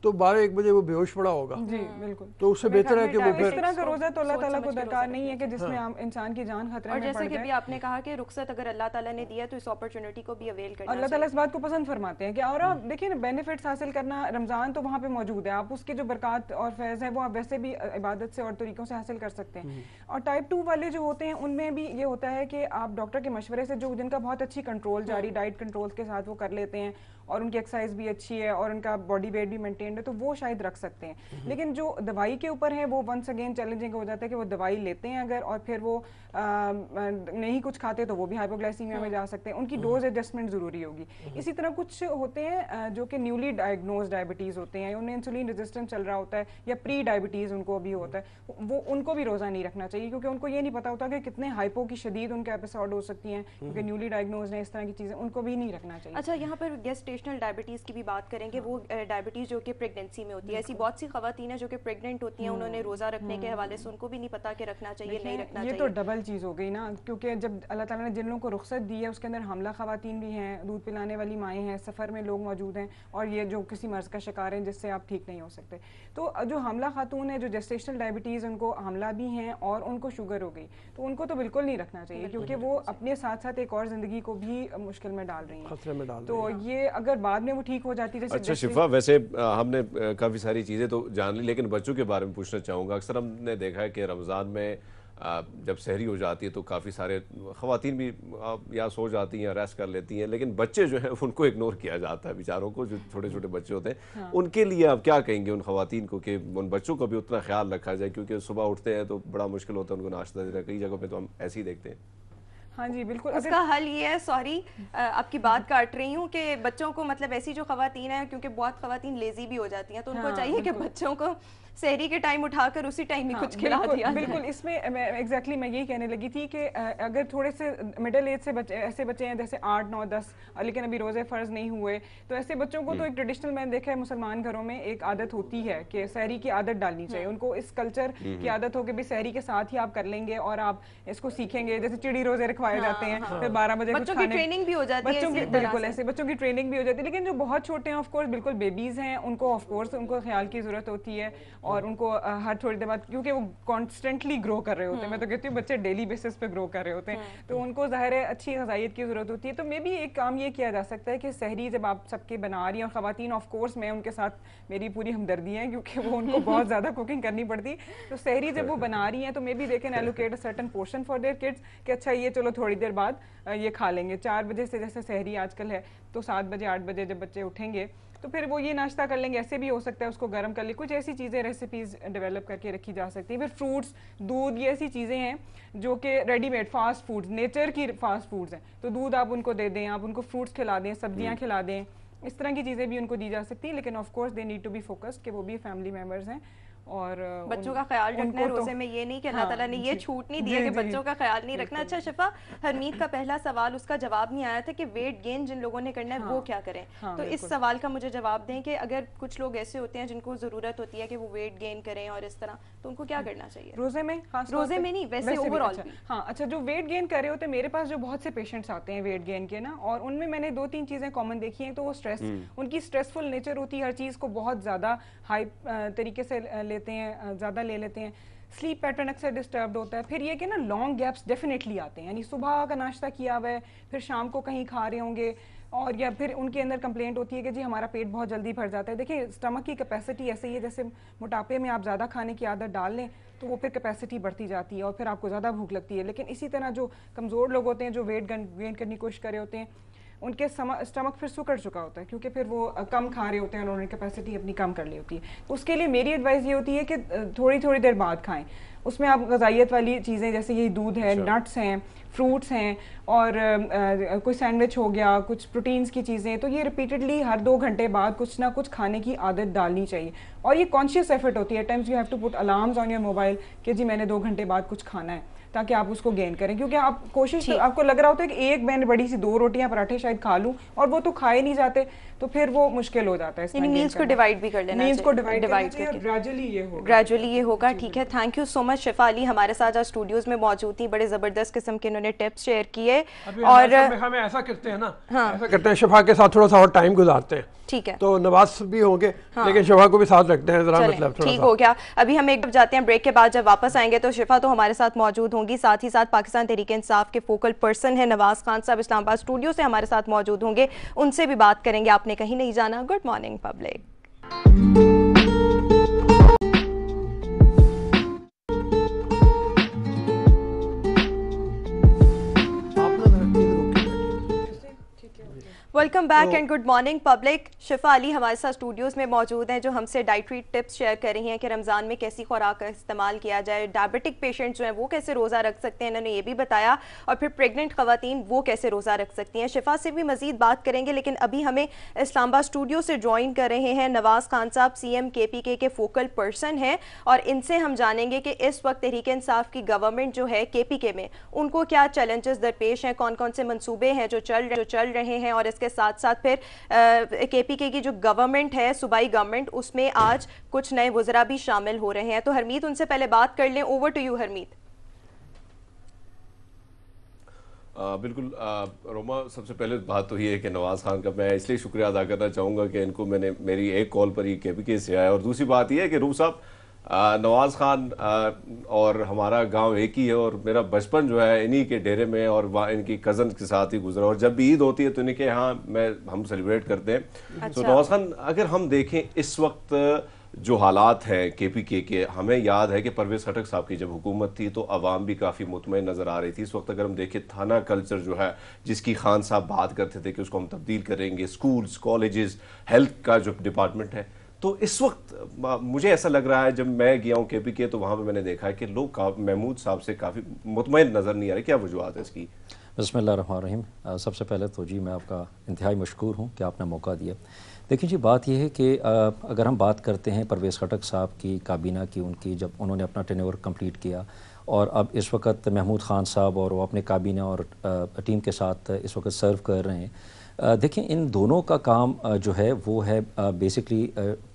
तो बारह एक बजे वो बेहोश पड़ा होगा जी हाँ। बिल्कुल तो उससे बेहतर है कि वो फिर इस तरह का रोजा तो अल्लाह ताला को दरकार नहीं है कि जिसमें हाँ। इंसान की जान खतरे में जैसे कि भी आपने कहा कि रुखसत अगर अल्लाह ताला ने दिया तो इस अपॉर्चुनिटी को भी अवेल करना अल्लाह ताला इस बात को पसंद फरमाते हैं कि और आप हम्म। देखिए ना बेनिफिट हासिल करना रमजान तो वहाँ पे मौजूद है आप उसके जो बरकत और फैज़ है वो आप वैसे भी इबादत से और तरीक़ों से हासिल कर सकते हैं हम्म। और टाइप टू वाले जो होते हैं उनमें भी ये होता है कि आप डॉक्टर के मशवरे से जो जिनका बहुत अच्छी कंट्रोल हम्म। जारी डाइट कंट्रोल के साथ वो कर लेते हैं और उनकी एक्सरसाइज भी अच्छी है और उनका बॉडी वेट भी मेंटेन है तो वो शायद रख सकते हैं हम्म। लेकिन जो दवाई के ऊपर है वो वंस अगेन चैलेंजिंग हो जाता है कि वो दवाई लेते हैं अगर और फिर वो नहीं कुछ खाते तो वो भी हाइपोग्लाइसीमिया में हाँ। जा सकते हैं उनकी डोज एडजस्टमेंट ज़रूरी होगी हाँ। इसी तरह कुछ होते हैं जो कि न्यूली डायग्नोज डायबिटीज़ होते हैं उन्हें इंसुलिन रेजिस्टेंस चल रहा होता है या प्री डायबिटीज़ उनको अभी हाँ। होता है वो उनको भी रोज़ा नहीं रखना चाहिए क्योंकि उनको ये नहीं पता होता कि कितने हाइपो की शदीद उनके एपिसोड हो सकती है क्योंकि न्यूली डायग्नोज है इस तरह की चीज़ें उनको भी नहीं रखना चाहिए अच्छा यहाँ पर गेस्टेशनल डायबिटीज़ की भी बात करेंगे वो डायबिटीज़ जो कि प्रेगनेंसी में होती है ऐसी बहुत सी खातन है जो कि प्रेगनेंट होती हैं उन्होंने रोज़ा रखने के हवाले से उनको भी नहीं पता कि रखना चाहिए नहीं रखना तो चाहिए तो डबल चीज़ हो गई ना क्योंकि जब अल्लाह ताला ने जिन लोगों को रुख्सत दी है उसके अंदर हमला खातन भी हैं दूध पिलाने वाली माएँ हैं सफ़र में लोग मौजूद हैं और ये जो किसी मर्ज़ का शिकार हैं जिससे आप ठीक नहीं हो सकते तो जो हमला खातून है जो जेस्टेशनल डायबिटीज़ उनको हमला भी हैं और उनको शुगर हो गई तो उनको तो बिल्कुल नहीं रखना चाहिए क्योंकि वो अपने साथ साथ एक और ज़िंदगी को भी मुश्किल में डाल रही हैं तो ये अगर बाद में वो ठीक हो जाती है अच्छा शिफा वैसे हमने काफ़ी सारी चीज़ें तो जान ली लेकिन बच्चों के बारे में पूछना चाहूँगा अक्सर हमने देखा है कि रमज़ान में जब शहरी हो जाती है तो काफ़ी सारे खातन भी या सो जाती हैं रेस्ट कर लेती हैं लेकिन बच्चे जो हैं उनको इग्नोर किया जाता है बेचारों को जो छोटे छोटे बच्चे होते हैं हाँ। उनके लिए आप क्या कहेंगे उन खातन को कि उन बच्चों का भी उतना ख्याल रखा जाए क्योंकि सुबह उठते हैं तो बड़ा मुश्किल होता है उनको नाश्ता देना कई जगहों पर तो हम ऐसे ही देखते हैं हाँ जी बिल्कुल उसका हल ये है सॉरी आपकी बात काट रही हूँ कि बच्चों को मतलब ऐसी जो खातन है क्योंकि बहुत खातन लेजी भी हो जाती हैं तो उनको हाँ, चाहिए कि बच्चों को सहरी के टाइम उठाकर उसी टाइम ही हाँ, कुछ खिला दिया बिल्कुल इसमें एग्जैक्टली मैं यही कहने लगी थी कि अगर थोड़े से मिडिल एज से बच्चे ऐसे बच्चे हैं जैसे आठ नौ दस लेकिन अभी रोज़े फ़र्ज नहीं हुए तो ऐसे बच्चों को तो एक ट्रेडिशनल मैंने देखा है मुसलमान घरों में एक आदत होती है कि सहरी की आदत डालनी हम्म। चाहिए उनको इस कल्चर हम्म, हम्म। की आदत हो कि भाई सहरी के साथ ही आप कर लेंगे और आप इसको सीखेंगे जैसे चिड़ी रोज़े रखवाए जाते हाँ, हैं हाँ, फिर हाँ। बारह बजे बच्चों की ट्रेनिंग भी हो जाती है बच्चों की बिल्कुल ऐसे बच्चों की ट्रेनिंग भी हो जाती है लेकिन जो बहुत छोटे हैं ऑफकोर्स बिल्कुल बेबीज़ हैं उनको ऑफकोर्स उनको ख्याल की ज़रूरत होती है और उनको हर थोड़ी देर बाद क्योंकि वो कॉन्स्टेंटली ग्रो कर रहे होते हैं मैं तो हम्म। कहती हूँ बच्चे डेली बेसिस पे ग्रो कर रहे होते हैं हम्म। तो उनको ज़ाहिर है अच्छी गजाइत की ज़रूरत होती है तो मे भी एक काम ये किया जा सकता है कि शहरी जब आप सबके बना रही हैं और ख़वान ऑफकोर्स मैं उनके साथ मेरी पूरी हमदर्दी है क्योंकि वो उनको बहुत ज़्यादा कुकिंग करनी पड़ती तो शहरी जब वो बना रही हैं तो maybe they can allocate a certain portion for their kids कि अच्छा ये चलो थोड़ी देर बाद ये खा लेंगे चार बजे से जैसे शहरी आजकल है तो सात बजे आठ बजे जब बच्चे उठेंगे तो फिर वो ये नाश्ता कर लेंगे ऐसे भी हो सकता है उसको गर्म कर ले कुछ ऐसी चीज़ें रेसिपीज़ डेवलप करके रखी जा सकती हैं फिर फ्रूट्स दूध ये ऐसी चीज़ें हैं जो कि रेडीमेड फास्ट फूड्स नेचर की फास्ट फूड्स हैं तो दूध आप उनको दे दें आप उनको फ्रूट्स खिला दें सब्जियाँ हम्म। खिला दें इस तरह की चीज़ें भी उनको दी जा सकती हैं लेकिन of course they need to be focused कि वो भी फैमिली मेम्बर्स हैं और बच्चों का ख्याल रखना है तो- रोजे तो, में ये नहीं कि अल्लाह हाँ, ताला ने ये छूट नहीं दिया कि बच्चों का ख्याल नहीं रखना अच्छा शफा हरमीत का पहला सवाल उसका जवाब नहीं आया था कि वेट गेन जिन लोगों ने करना है हाँ, वो क्या करें हाँ, तो इस सवाल का मुझे जवाब दें कि अगर कुछ लोग ऐसे होते हैं जिनको ज़रूरत होती है कि वो वेट गेन करें और इस तरह तो उनको क्या हाँ। करना चाहिए रोजे में रोजे में नहीं वैसे ओवरऑल अच्छा। हाँ अच्छा जो वेट गेन कर रहे होते हैं मेरे पास जो बहुत से पेशेंट्स आते हैं वेट गेन के ना और उनमें मैंने दो तीन चीज़ें कॉमन देखी है तो वो स्ट्रेस हम्म। उनकी स्ट्रेसफुल नेचर होती है हर चीज़ को बहुत ज़्यादा हाई तरीके से ले लेते हैं ज़्यादा ले लेते हैं स्लीप पैटर्न अक्सर डिस्टर्ब होता है फिर ये कि ना लॉन्ग गैप्स डेफिनेटली आते हैं यानी सुबह का नाश्ता किया हुआ है फिर शाम को कहीं खा रहे होंगे और या फिर उनके अंदर कंप्लेंट होती है कि जी हमारा पेट बहुत जल्दी भर जाता है देखिए स्टमक की कैपेसिटी ऐसे ही है जैसे मोटापे में आप ज़्यादा खाने की आदत डाल लें तो वो फिर कैपेसिटी बढ़ती जाती है और फिर आपको ज़्यादा भूख लगती है लेकिन इसी तरह जो कमज़ोर लोग होते हैं जो वेट गेन करने की कोशिश कर रहे होते हैं उनके स्टमक फिर सुकड़ चुका होता है क्योंकि फिर वो कम खा रहे होते हैं और उन्होंने कैपेसिटी अपनी कम कर ली होती है उसके लिए मेरी एडवाइस ये होती है कि थोड़ी थोड़ी देर बाद खाएं उसमें आप गजाइत वाली चीज़ें जैसे ये दूध है नट्स अच्छा। हैं फ्रूट्स हैं और कोई सैंडविच हो गया कुछ प्रोटीन्स की चीज़ें तो ये रिपीटेडली हर दो घंटे बाद कुछ ना कुछ खाने की आदत डालनी चाहिए और ये कॉन्शियस एफर्ट होती है times you have to put alarms on your mobile कि जी मैंने दो घंटे बाद कुछ खाना है ताकि आप उसको गेन करें क्योंकि आप कोशिश आपको लग रहा होता है कि एक मैंने बड़ी सी दो रोटियां पराठे शायद खा लूं और वो तो खाए नहीं जाते तो फिर वो मुश्किल हो जाता है यानी मील्स को डिवाइड भी कर लेना मील्स को डिवाइड डिवाइड करके ग्रेजुअली ये होगा ग्रेजुअली ये होगा ठीक है थैंक यू सो मच शिफा अली हमारे साथ आज स्टूडियोज में मौजूद थी बड़े जबरदस्त किस्म के इन्होंने टिप्स शेयर किए और हमें ऐसा करते हैं ना हाँ। ऐसा करते हैं शिफा के साथ थोड़ा सा और टाइम गुजारते हैं ठीक है तो नवाज भी होंगे हाँ। लेकिन शिफा को भी साथ रखते हैं जरा मतलब ठीक हो गया अभी हम एक बार जाते हैं ब्रेक के बाद जब वापस आएंगे तो शिफा तो हमारे साथ मौजूद होंगी साथ ही साथ पाकिस्तान तहरीक इंसाफ के फोकल पर्सन है नवाज खान साहब इस्लामाबाद स्टूडियो से हमारे साथ मौजूद होंगे उनसे भी बात करेंगे आप आपने कहीं नहीं जाना good morning public welcome back and good morning public Shifa Ali हमारे साथ स्टूडियोज में मौजूद हैं जो हमसे डाइटरी टिप्स शेयर कर रही हैं कि रमज़ान में कैसी खुराक का इस्तेमाल किया जाए डायबिटिक पेशेंट जो हैं वो कैसे रोज़ा रख सकते हैं इन्होंने ये भी बताया और फिर प्रेगनेंट खुवान वो कैसे रोज़ा रख सकती हैं शिफा से भी मजीद बात करेंगे लेकिन अभी हमें इस्लामाबाद स्टूडियो से ज्वाइन कर रहे हैं नवाज़ खान साहब सी एम के पी के के फोकल पर्सन हैं और इनसे हम जानेंगे कि इस वक्त तहरीक इंसाफ की गवर्नमेंट जो है के पी के में उनको क्या चैलेंजेस दरपेश हैं कौन कौन से मनसूबे हैं जो चल जो चल रहे हैं और इसके के साथ साथ फिर के पी के की जो गवर्नमेंट है सूबाई गवर्नमेंट उसमें आज कुछ नए वजरा भी शामिल हो रहे हैं तो हरमीत उनसे पहले बात कर लें ओवर टू यू हरमीत आ, बिल्कुल आ, रोमा सबसे पहले बात तो ये है कि नवाज़ खान का मैं इसलिए शुक्रिया अदा करना चाहूँगा कि इनको मैंने मेरी एक कॉल पर ही के पी के से आया और दूसरी बात यह है कि रूह साहब नवाज़ ख़ान और हमारा गांव एक ही है और मेरा बचपन जो है इन्हीं के डेरे में और वहाँ इनकी कज़न के साथ ही गुजरा और जब भी ईद होती है तो इनके यहाँ मैं हम सेलिब्रेट करते हैं तो अच्छा। तो नवाज़ ख़ान अगर हम देखें इस वक्त जो हालात हैं के पी के के हमें याद है कि परवेज खटक साहब की जब हुकूमत थी तो आवाम भी काफ़ी मुतमिन नज़र आ रही थी इस वक्त अगर हम देखें थाना कल्चर जो है जिसकी खान साहब बात करते थे कि उसको हम तब्दील करेंगे स्कूल्स कॉलेजेस हेल्थ का जो डिपार्टमेंट है तो इस वक्त मुझे ऐसा लग रहा है जब मैं गया हूँ के पी के तो वहाँ पर मैंने देखा है कि लोग महमूद साहब से काफ़ी मुतमिन नज़र नहीं आ रहे क्या वजूहत है इसकी बसमीम सबसे पहले तो जी मैं आपका इंतहाई मशहूर हूँ कि आपने मौका दिया देखिए जी बात यह है कि अगर हम बात करते हैं परवेज़ खटक साहब की काबीना की उनकी जब उन्होंने अपना ओवर कम्प्लीट किया और अब इस वक्त महमूद खान साहब और वो अपने काबीना और टीम के साथ इस वक्त सर्व कर रहे हैं देखें इन दोनों का काम जो है वो है बेसिकली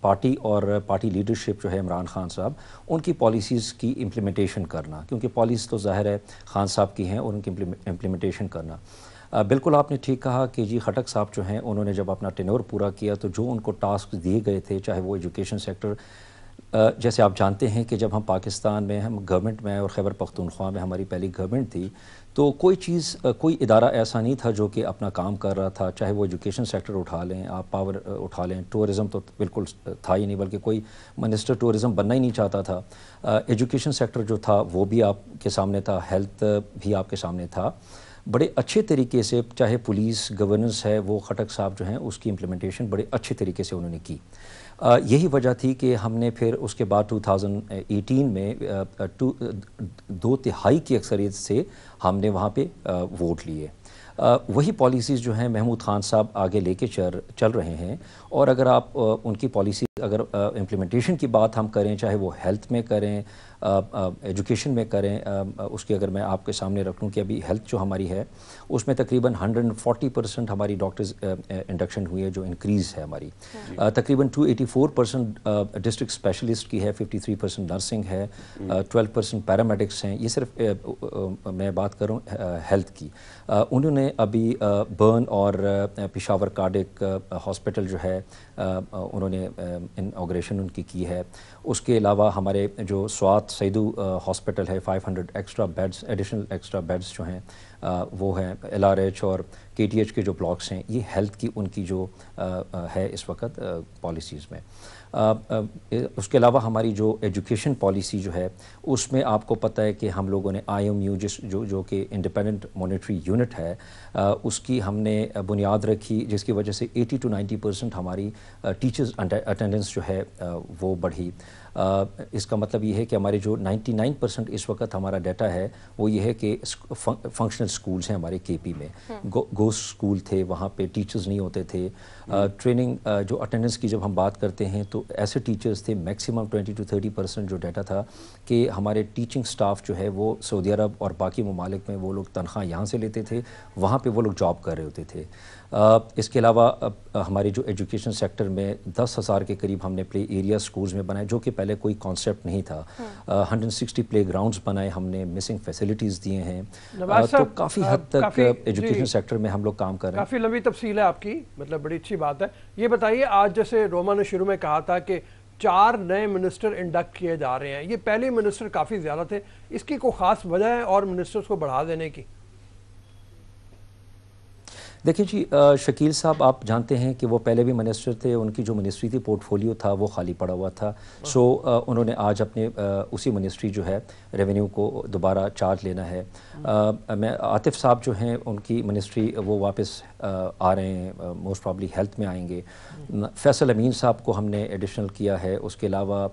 पार्टी और पार्टी लीडरशिप जो है इमरान खान साहब उनकी पॉलिसीज़ की इम्प्लीमेंटेशन करना क्योंकि पॉलिसी तो जाहिर है खान साहब की हैं और उनकी इम्प्लीमेंटेशन करना बिल्कुल आपने ठीक कहा कि जी खटक साहब जो हैं उन्होंने जब अपना टेनोर पूरा किया तो जो उनको टास्क दिए गए थे चाहे वो एजुकेशन सेक्टर जैसे आप जानते हैं कि जब हम पाकिस्तान में हम गवर्नमेंट में और खैबर पख्तूनख्वा में हमारी पहली गवर्नमेंट थी तो कोई चीज़ कोई इदारा ऐसा नहीं था जो कि अपना काम कर रहा था चाहे वो एजुकेशन सेक्टर उठा लें आप पावर उठा लें टूरिज़्म तो बिल्कुल था ही नहीं बल्कि कोई मिनिस्टर टूरिज़्म बनना ही नहीं चाहता था एजुकेशन सेक्टर जो था वो भी आपके सामने था हेल्थ भी आपके सामने था बड़े अच्छे तरीके से चाहे पुलिस गवर्नेंस है वो खटक साहब जो हैं उसकी इम्प्लीमेंटेशन बड़े अच्छे तरीके से उन्होंने की यही वजह थी कि हमने फिर उसके बाद 2018 में टू दो तिहाई की अक्सरियत से हमने वहाँ पे वोट लिए वही पॉलिसीज़ जो हैं महमूद खान साहब आगे लेके चल चल रहे हैं और अगर आप उनकी पॉलिसी अगर इम्प्लीमेंटेशन की बात हम करें चाहे वो हेल्थ में करें एजुकेशन में करें उसकी अगर मैं आपके सामने रख लूँ कि अभी हेल्थ जो हमारी है उसमें तकरीबन 140 परसेंट हमारी डॉक्टर्स इंडक्शन हुई है जो इंक्रीज़ है हमारी तकरीबन 284 परसेंट डिस्ट्रिक्ट स्पेशलिस्ट की है 53 परसेंट नर्सिंग है 12 परसेंट पैरामेडिक्स हैं ये सिर्फ मैं बात करूँ हेल्थ की उन्होंने अभी बर्न और पिशावर कार्डिक हॉस्पिटल जो है उन्होंने इनाग्रेशन उनकी की है उसके अलावा हमारे जो स्वात सैदू हॉस्पिटल है 500 extra beds additional extra beds जो हैं वो हैं एल और के के जो ब्लॉक्स हैं ये हेल्थ की उनकी जो है इस वक्त पॉलिसीज़ में उसके अलावा हमारी जो एजुकेशन पॉलिसी जो है उसमें आपको पता है कि हम लोगों ने आई एम यू जिस जो जो कि इंडिपेंडेंट मॉनिटरी यूनिट है उसकी हमने बुनियाद रखी जिसकी वजह से 80 टू 90 परसेंट हमारी टीचर्स अटेंडेंस जो है वो बढ़ी इसका मतलब ये है कि हमारे जो 99 परसेंट इस वक्त हमारा डाटा है वो ये है कि फंक्शनल स्कूल्स हैं हमारे केपी में गो, गो स्कूल थे वहाँ पे टीचर्स नहीं होते थे ट्रेनिंग हम्म। जो अटेंडेंस की जब हम बात करते हैं तो ऐसे टीचर्स थे मैक्सिमम 20 टू 30 परसेंट जो डाटा था कि हमारे टीचिंग स्टाफ जो है वो सऊदी अरब और बाकी ममालिक में वो लोग तनख्वाह यहाँ से लेते थे वहाँ पर वो लोग जॉब कर रहे होते थे इसके अलावा हमारी जो एजुकेशन सेक्टर में दस हज़ार के करीब हमने प्ले एरिया स्कूल्स में बनाए जो कि पहले कोई कॉन्सेप्ट नहीं था हंड्रेड हाँ। सिक्सटी प्ले ग्राउंड बनाए हमने मिसिंग फैसिलिटीज़ दिए हैं तो काफ़ी हद तक एजुकेशन सेक्टर में हम लोग काम कर रहे हैं काफ़ी लंबी तफसील है आपकी मतलब बड़ी अच्छी बात है ये बताइए आज जैसे रोमा ने शुरू में कहा था कि चार नए मिनिस्टर इंडक्ट किए जा रहे हैं ये पहले मिनिस्टर काफ़ी ज़्यादा थे इसकी कोई ख़ास वजह है और मिनिस्टर्स को बढ़ा देने की देखिए जी शकील साहब आप जानते हैं कि वो पहले भी मिनिस्टर थे उनकी जो मिनिस्ट्री थी पोर्टफोलियो था वो खाली पड़ा हुआ था सो उन्होंने आज अपने उसी मिनिस्ट्री जो है रेवेन्यू को दोबारा चार्ज लेना है हम्म। मैं आतिफ साहब जो हैं उनकी मिनिस्ट्री वो वापस आ रहे हैं मोस्ट प्रॉब्ली हेल्थ में आएंगे फैसल अमीन साहब को हमने एडिशनल किया है उसके अलावा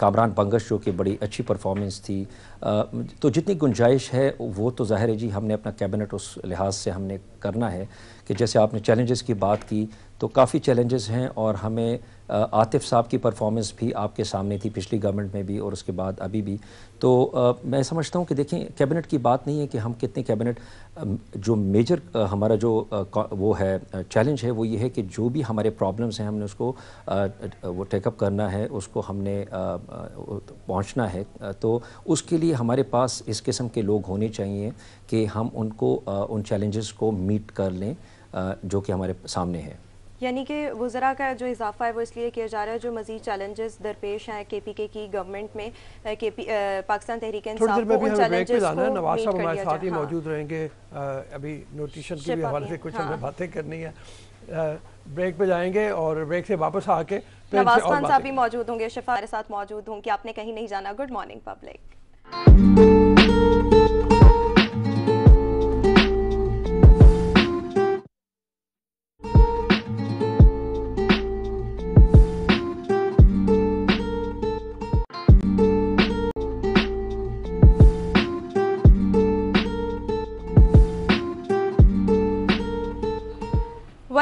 कामरान पंगश जो कि बड़ी अच्छी परफॉर्मेंस थी तो जितनी गुंजाइश है वो तो ज़ाहिर है जी हमने अपना कैबिनेट उस लिहाज से हमने करना है कि जैसे आपने चैलेंजेस की बात की तो काफ़ी चैलेंजेस हैं और हमें आतिफ साहब की परफॉर्मेंस भी आपके सामने थी पिछली गवर्नमेंट में भी और उसके बाद अभी भी तो मैं समझता हूँ कि देखें कैबिनेट की बात नहीं है कि हम कितने कैबिनेट जो मेजर हमारा जो वो है चैलेंज है वो ये है कि जो भी हमारे प्रॉब्लम्स हैं हमने उसको वो टेकअप करना है उसको हमने पहुँचना है तो उसके लिए हमारे पास इस किस्म के लोग होने चाहिए कि हम उनको उन चैलेंजेस को मीट कर लें जो कि हमारे सामने है यानी कि वज़रा का जो इजाफा है वो इसलिए किया जा रहा है जो मजीद चैलेंजेस दरपेश हैं के पी के की गवर्नमेंट में के पी पाकिस्तान तहरीक नवाज साहब हमारे साथ ही मौजूद रहेंगे अभी न्यूट्रिशन के हवाले से कुछ हमें हाँ। बातें करनी है ब्रेक पे जाएंगे और ब्रेक से वापस आके नवाज खान साहब भी मौजूद होंगे शिफा हमारे साथ मौजूद होंगे आपने कहीं नहीं जाना good morning public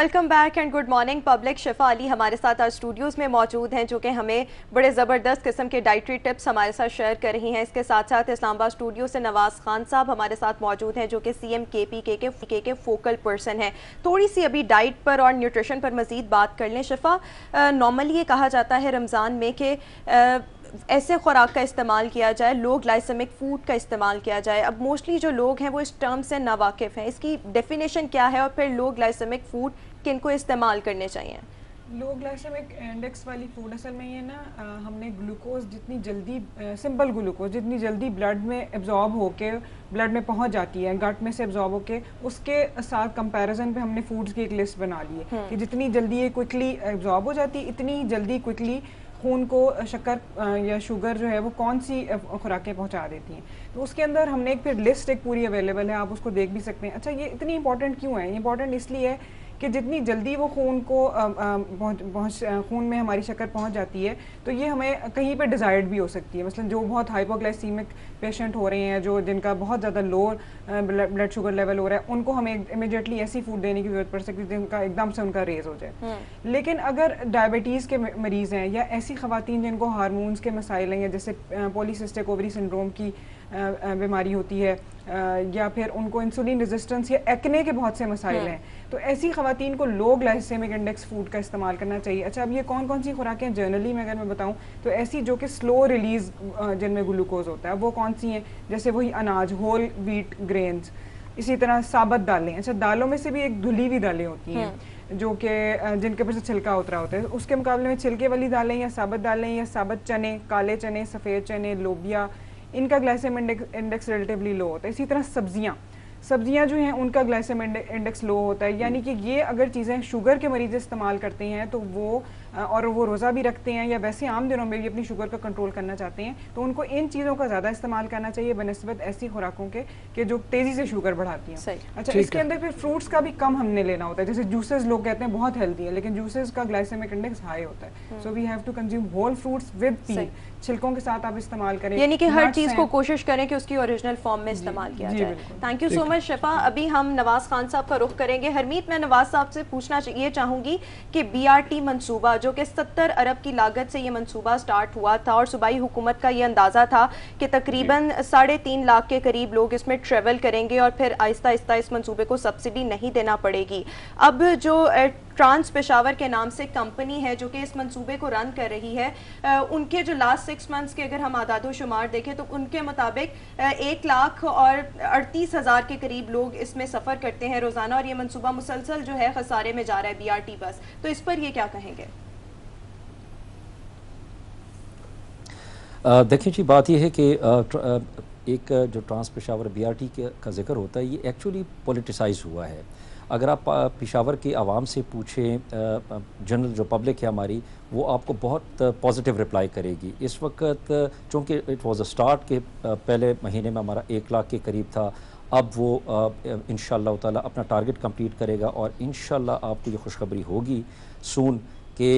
welcome back and good morning public Shifa Ali हमारे साथ आज स्टूडियोज़ में मौजूद हैं जो कि हमें बड़े ज़बरदस्त किस्म के डाइटरी टिप्स हमारे साथ शेयर कर रही हैं इसके साथ साथ इस्लामाबाद स्टूडियो से नवाज़ खान साहब हमारे साथ मौजूद हैं जो कि सी एम के पी के के के के फोकल पर्सन हैं थोड़ी सी अभी डाइट पर और न्यूट्रिशन पर मज़ीद बात कर लें शिफा नॉर्मली ये कहा जाता है रमज़ान में कि ऐसे खुराक का इस्तेमाल किया जाए लो ग्लाइसमिक फूड का इस्तेमाल किया जाए अब मोस्टली जो लोग हैं वो इस टर्म से नावाकिफ़ हैं इसकी डेफिनेशन क्या है और फिर लो ग्लाइसमिक फूड को इस्तेमाल करने चाहिए लो ग्लाइसेमिक इंडेक्स वाली फूड असल में ये ना आ, हमने ग्लूकोज जितनी जल्दी सिंपल ग्लूकोज जितनी जल्दी ब्लड में एब्जॉर्ब होके ब्लड में पहुंच जाती है गट में से एब्जॉर्ब होके उसके साथ कंपैरिजन पे हमने फूड्स की एक लिस्ट बना ली है हम्म। कि जितनी जल्दी ये क्विकली एब्जॉर्ब हो जाती है इतनी जल्दी क्विकली खून को शक्कर या शुगर जो है वो कौन सी खुराकें पहुंचा देती हैं तो उसके अंदर हमने एक फिर लिस्ट एक पूरी अवेलेबल है आप उसको देख भी सकते हैं अच्छा ये इतनी इंपॉर्टेंट क्यों है इंपॉर्टेंट इसलिए है कि जितनी जल्दी वो खून को पहुँच खून में हमारी शक्कर पहुँच जाती है तो ये हमें कहीं पर डिज़ायर्ड भी हो सकती है मसलन जो बहुत हाइपोग्लाइसीमिक पेशेंट हो रहे हैं जो जिनका बहुत ज़्यादा लो ब्लड शुगर लेवल हो रहा है उनको हमें इमिजिएटली ऐसी फूड देने की ज़रूरत पड़ सकती है जिनका एकदम से उनका रेज हो जाए हम्म। लेकिन अगर डायबिटीज़ के मरीज़ हैं या ऐसी खवतिन जिनको हारमोन्स के मसाइल हैं या जैसे पोलिसिस्टिक ओवरी सिंड्रोम की बीमारी होती है या फिर उनको इंसुलिन रेजिस्टेंस या एक्ने के बहुत से मसाइल हम्म। हैं तो ऐसी खातन को लो ग्लाइसेमिक इंडेक्स फूड का इस्तेमाल करना चाहिए अच्छा अब ये कौन कौन सी खुराकें जर्नली में अगर मैं बताऊँ तो ऐसी जो कि स्लो रिलीज जिनमें ग्लूकोज होता है वो कौन सी हैं जैसे वही अनाज होल वीट ग्रेन्स इसी तरह साबत दालें अच्छा दालों में से भी एक धुली हुई दालें होती हैं हम्म। जो कि जिनके ऊपर से छिलका उतरा होता है उसके मुकाबले में छिलके वाली दालें या साबत दालें या साबत चने काले चने सफ़ेद चने लोबिया इनका ग्लाइसेम इंडेक्स रिलेटिवली लो होता है इसी तरह सब्जियाँ सब्जियां जो हैं उनका ग्लाइसम इंडेक्स लो होता है यानी कि ये अगर चीज़ें शुगर के मरीज इस्तेमाल करते हैं तो वो और वो रोज़ा भी रखते हैं या वैसे आम दिनों में भी अपनी शुगर का कंट्रोल करना चाहते हैं तो उनको इन चीज़ों का ज़्यादा इस्तेमाल करना चाहिए बनस्बत ऐसी खुराकों के कि जो तेज़ी से शुगर बढ़ाती हैं अच्छा इसके अंदर फिर फ्रूट्स का भी कम हमने लेना होता है जैसे जूसेज लोग कहते हैं बहुत हेल्दी है लेकिन जूसेज का ग्लाइसमिक इंडेक्स हाई होता है so we have to consume whole fruits with पी छिलकों के साथ आप इस्तेमाल करें यानी कि हर चीज़ को कोशिश करें कि उसकी ओरिजिनल फॉर्म में इस्तेमाल किया जाए thank you so much Shafa अभी हम नवाज़ खान साहब का रुख करेंगे हरमीत मैं नवाज़ साहब से पूछना ये चाहूंगी कि बी आर टी मनसूबा जो कि सत्तर अरब की लागत से ये मनसूबा स्टार्ट हुआ था और सूबाई हुकूमत का ये अंदाज़ा था कि तकरीबन साढ़े तीन लाख के करीब लोग इसमें ट्रेवल करेंगे और फिर आहिस्ता आहिस्ता इस मनसूबे को सब्सिडी नहीं देना पड़ेगी अब जो ट्रांस पेशावर के नाम से कंपनी है जो कि इस मंसूबे को रन कर रही है आ, उनके जो लास्ट सिक्स मंथ्स के अगर हम आदाद शुमार देखें तो उनके मुताबिक एक लाख और अड़तीस हज़ार के करीब लोग इसमें सफ़र करते हैं रोज़ाना और ये मनसूबा मुसलसल जो है खसारे में जा रहा है बी आर टी बस तो इस पर ये क्या कहेंगे देखिए जी बात यह है कि एक जो trans Peshawar B R T का जिक्र होता है ये एक्चुअली पोलिटिसाइज हुआ है अगर आप पिशावर की आवाम से पूछें जनरल जो पब्लिक है हमारी वो आपको बहुत पॉजिटिव रिप्लाई करेगी इस वक्त चूँकि इट वाज अ स्टार्ट के पहले महीने में हमारा एक लाख के करीब था अब वो इन ताला अपना टारगेट कंप्लीट करेगा और इन आपको ये खुशखबरी होगी सून के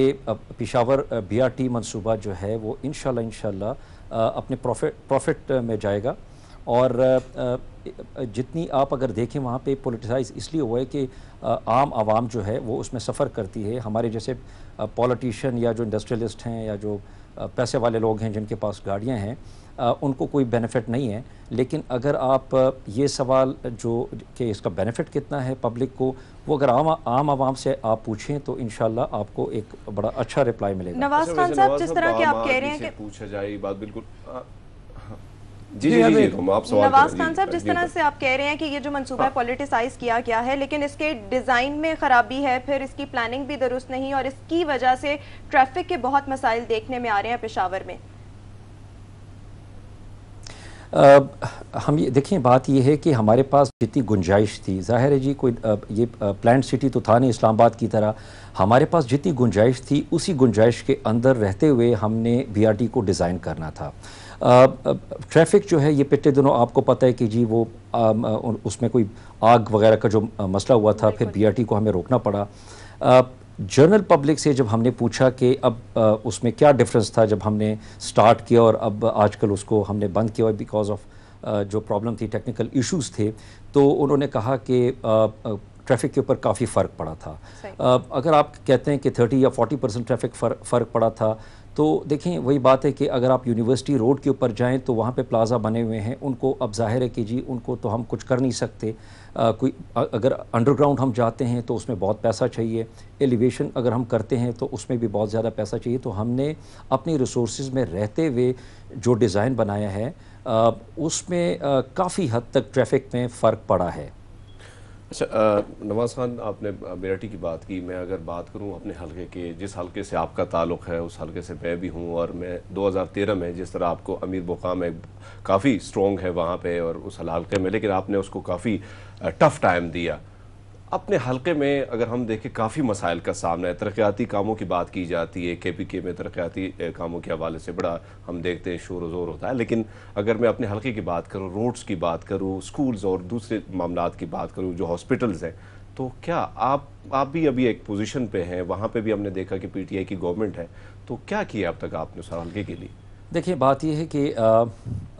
पिशावर बी आर टी मनसूबा जो है वो इन शाला अपने प्रॉफिट प्रॉफिट में जाएगा और जितनी आप अगर देखें वहाँ पे पोलिटिसाइज इसलिए हुआ है कि आम आवाम जो है वो उसमें सफ़र करती है हमारे जैसे पॉलिटिशियन या जो इंडस्ट्रियलिस्ट हैं या जो पैसे वाले लोग हैं जिनके पास गाड़ियाँ हैं उनको कोई बेनिफिट नहीं है लेकिन अगर आप ये सवाल जो कि इसका बेनिफिट कितना है पब्लिक को वो अगर आम आम आवाम से आप पूछें तो इन आपको एक बड़ा अच्छा रिप्लाई मिलेगा नवाज अच्छा, खान साहब जिस तरह तो के आप कह रहे हैं पूछा जाए बात बिल्कुल जी जी जी तो आप सवाल नवाज खान साहब जिस तरह तो से आप कह रहे हैं कि ये जो मंसूबा पॉलिटिसाइज हाँ। किया गया है लेकिन इसके डिज़ाइन में खराबी है फिर इसकी प्लानिंग भी दुरुस्त नहीं और इसकी वजह से ट्रैफिक के बहुत मसाइल देखने में आ रहे हैं पेशावर में आ, हम ये देखें बात ये है कि हमारे पास जितनी गुंजाइश थी जाहिर है जी कोई आ, ये प्लान सिटी तो था नहीं इस्लामाबाद की तरह हमारे पास जितनी गुंजाइश थी उसी गुंजाइश के अंदर रहते हुए हमने बीआरटी को डिज़ाइन करना था ट्रैफिक जो है ये पिछले दिनों आपको पता है कि जी वो उसमें कोई आग वगैरह का जो मसला हुआ था फिर बी को हमें रोकना पड़ा जनरल पब्लिक से जब हमने पूछा कि अब आ, उसमें क्या डिफरेंस था जब हमने स्टार्ट किया और अब आजकल उसको हमने बंद किया बिकॉज ऑफ जो प्रॉब्लम थी टेक्निकल इश्यूज थे तो उन्होंने कहा कि ट्रैफिक के ऊपर काफ़ी फ़र्क पड़ा था आ, अगर आप कहते हैं कि 30 या 40 परसेंट ट्रैफिक फ़र्क पड़ा था तो देखें वही बात है कि अगर आप यूनिवर्सिटी रोड के ऊपर जाएं तो वहाँ पे प्लाज़ा बने हुए हैं उनको अब जाहिर है कि जी उनको तो हम कुछ कर नहीं सकते आ, कोई अगर अंडरग्राउंड हम जाते हैं तो उसमें बहुत पैसा चाहिए एलिवेशन अगर हम करते हैं तो उसमें भी बहुत ज़्यादा पैसा चाहिए तो हमने अपनी रिसोर्स में रहते हुए जो डिज़ाइन बनाया है उसमें काफ़ी हद तक ट्रैफिक में फ़र्क पड़ा है अच्छा नवाज खान आपने बेराटी की बात की मैं अगर बात करूं अपने हलके के जिस हलके से आपका ताल्लुक है उस हलके से मैं भी हूं और मैं 2013 में जिस तरह आपको अमीर मुकाम है काफ़ी स्ट्रॉन्ग है वहां पे और उस हलके में लेकिन आपने उसको काफ़ी टफ़ टाइम दिया अपने हलके में अगर हम देखें काफ़ी मसाइल का सामना है तरक्याती कामों की बात की जाती है के पी के में तरक्याती कामों के हवाले से बड़ा हम देखते हैं शोर ज़ोर होता है लेकिन अगर मैं अपने हलके की बात करूँ रोड्स की बात करूँ स्कूल्स और दूसरे मामला की बात करूँ जो हॉस्पिटल्स हैं तो क्या आप आप भी अभी एक पोजीशन पे हैं वहाँ पे भी हमने देखा कि पीटीआई की गवर्नमेंट है तो क्या किया अब तक आपने उस हल्के के लिए देखिए बात यह है कि आ,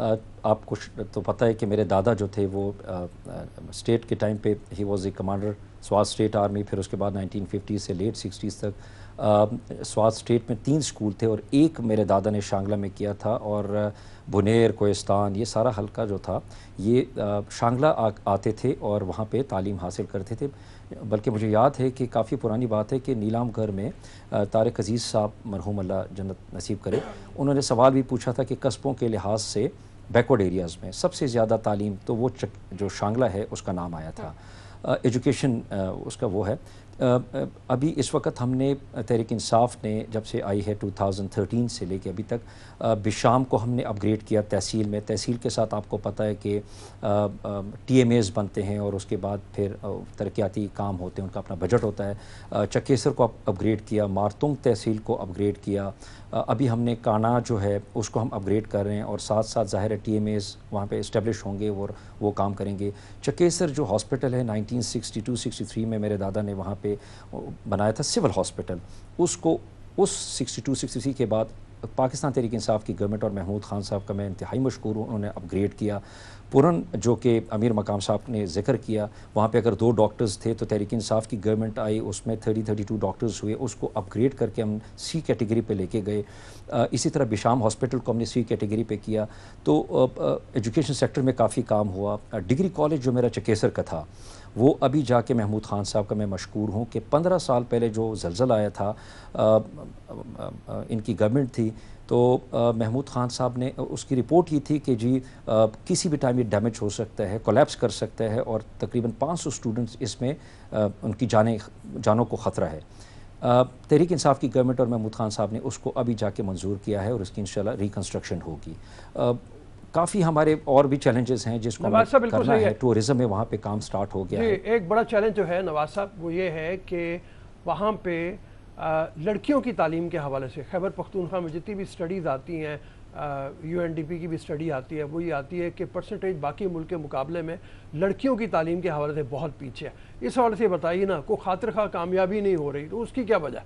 आ, आपको तो पता है कि मेरे दादा जो थे वो आ, स्टेट के टाइम पे ही was a commander Swat state army फिर उसके बाद 1950 से लेट 60s तक स्वाद स्टेट में तीन स्कूल थे और एक मेरे दादा ने शांगला में किया था और भुनेर कोस्तान ये सारा हल्का जो था ये शांगला आ, आते थे और वहाँ पे तालीम हासिल करते थे बल्कि मुझे याद है कि काफ़ी पुरानी बात है कि नीलाम घर में तारक अजीज़ साहब मरहूम अल्लाह जन्नत नसीब करे उन्होंने सवाल भी पूछा था कि कस्बों के लिहाज से बैकवर्ड एरियाज़ में सबसे ज़्यादा तालीम तो वो जो शांगला है उसका नाम आया था एजुकेशन उसका वो है अभी इस वक्त हमने तहरीक इंसाफ ने जब से आई है 2013 से लेके अभी तक बिशाम को हमने अपग्रेड किया तहसील में तहसील के साथ आपको पता है कि टी एम एज़ बनते हैं और उसके बाद फिर तरक्याती काम होते हैं उनका अपना बजट होता है चकेसर को अपग्रेड किया मारतुंग तहसील को अपग्रेड किया अभी हमने काना जो है उसको हम अपग्रेड कर रहे हैं और साथ साथ ज़ाहिर है टी एम एज़ वहाँ पर इस्टेब्लिश होंगे और वो काम करेंगे चकेसर जो हॉस्पिटल है nineteen sixty two sixty three में मेरे दादा ने वहाँ पर पे बनाया था सिविल हॉस्पिटल उसको उस 62 63 के बाद पाकिस्तान तहरीक इंसाफ की गवर्नमेंट और महमूद खान साहब का मैं इंतहाई मशहूर हूँ उन्होंने अपग्रेड किया पुरन जो कि अमीर मकाम साहब ने जिक्र किया वहाँ पे अगर दो डॉक्टर्स थे तो तहरीक इंसाफ की गवर्नमेंट आई उसमें थर्टी थर्टी टू डॉक्टर्स हुए उसको अपग्रेड करके हम सी कैटेगरी पे लेके गए इसी तरह बिशाम हॉस्पिटल को हमने सी कैटेगरी पे किया तो एजुकेशन सेक्टर में काफ़ी काम हुआ डिग्री कॉलेज जो मेरा चकेसर का था वो अभी जाके महमूद खान साहब का मैं मशहूर हूँ कि पंद्रह साल पहले जो जलजल आया था आ, आ, आ, इनकी गवर्नमेंट थी तो महमूद खान साहब ने उसकी रिपोर्ट ये थी कि जी किसी भी टाइम ये डैमेज हो सकता है कोलेप्स कर सकता है और तकरीबन 500 स्टूडेंट्स इसमें उनकी जाने जानों को ख़तरा है तहरीक इंसाफ की गवर्नमेंट और महमूद खान साहब ने उसको अभी जाके मंजूर किया है और इसकी इंशाल्लाह रिकन्स्ट्रक्शन होगी काफ़ी हमारे और भी चैलेंजेस हैं जिसको नवाज साहब बिल्कुल सही है, है। टूरिज्म में वहाँ पे काम स्टार्ट हो गया है एक बड़ा चैलेंज जो है नवाज साहब वो ये है कि वहाँ पे लड़कियों की तालीम के हवाले से खैबर पख्तूनखा में जितनी भी स्टडीज़ आती हैं यू एन डी पी की भी स्टडी आती है वो ये आती है कि परसेंटेज बाकी मुल्क के मुकाबले में लड़कियों की तालीम के हवाले से बहुत पीछे है इस हवाले से बताइए ना को खातिर खा कामयाबी नहीं हो रही तो उसकी क्या वजह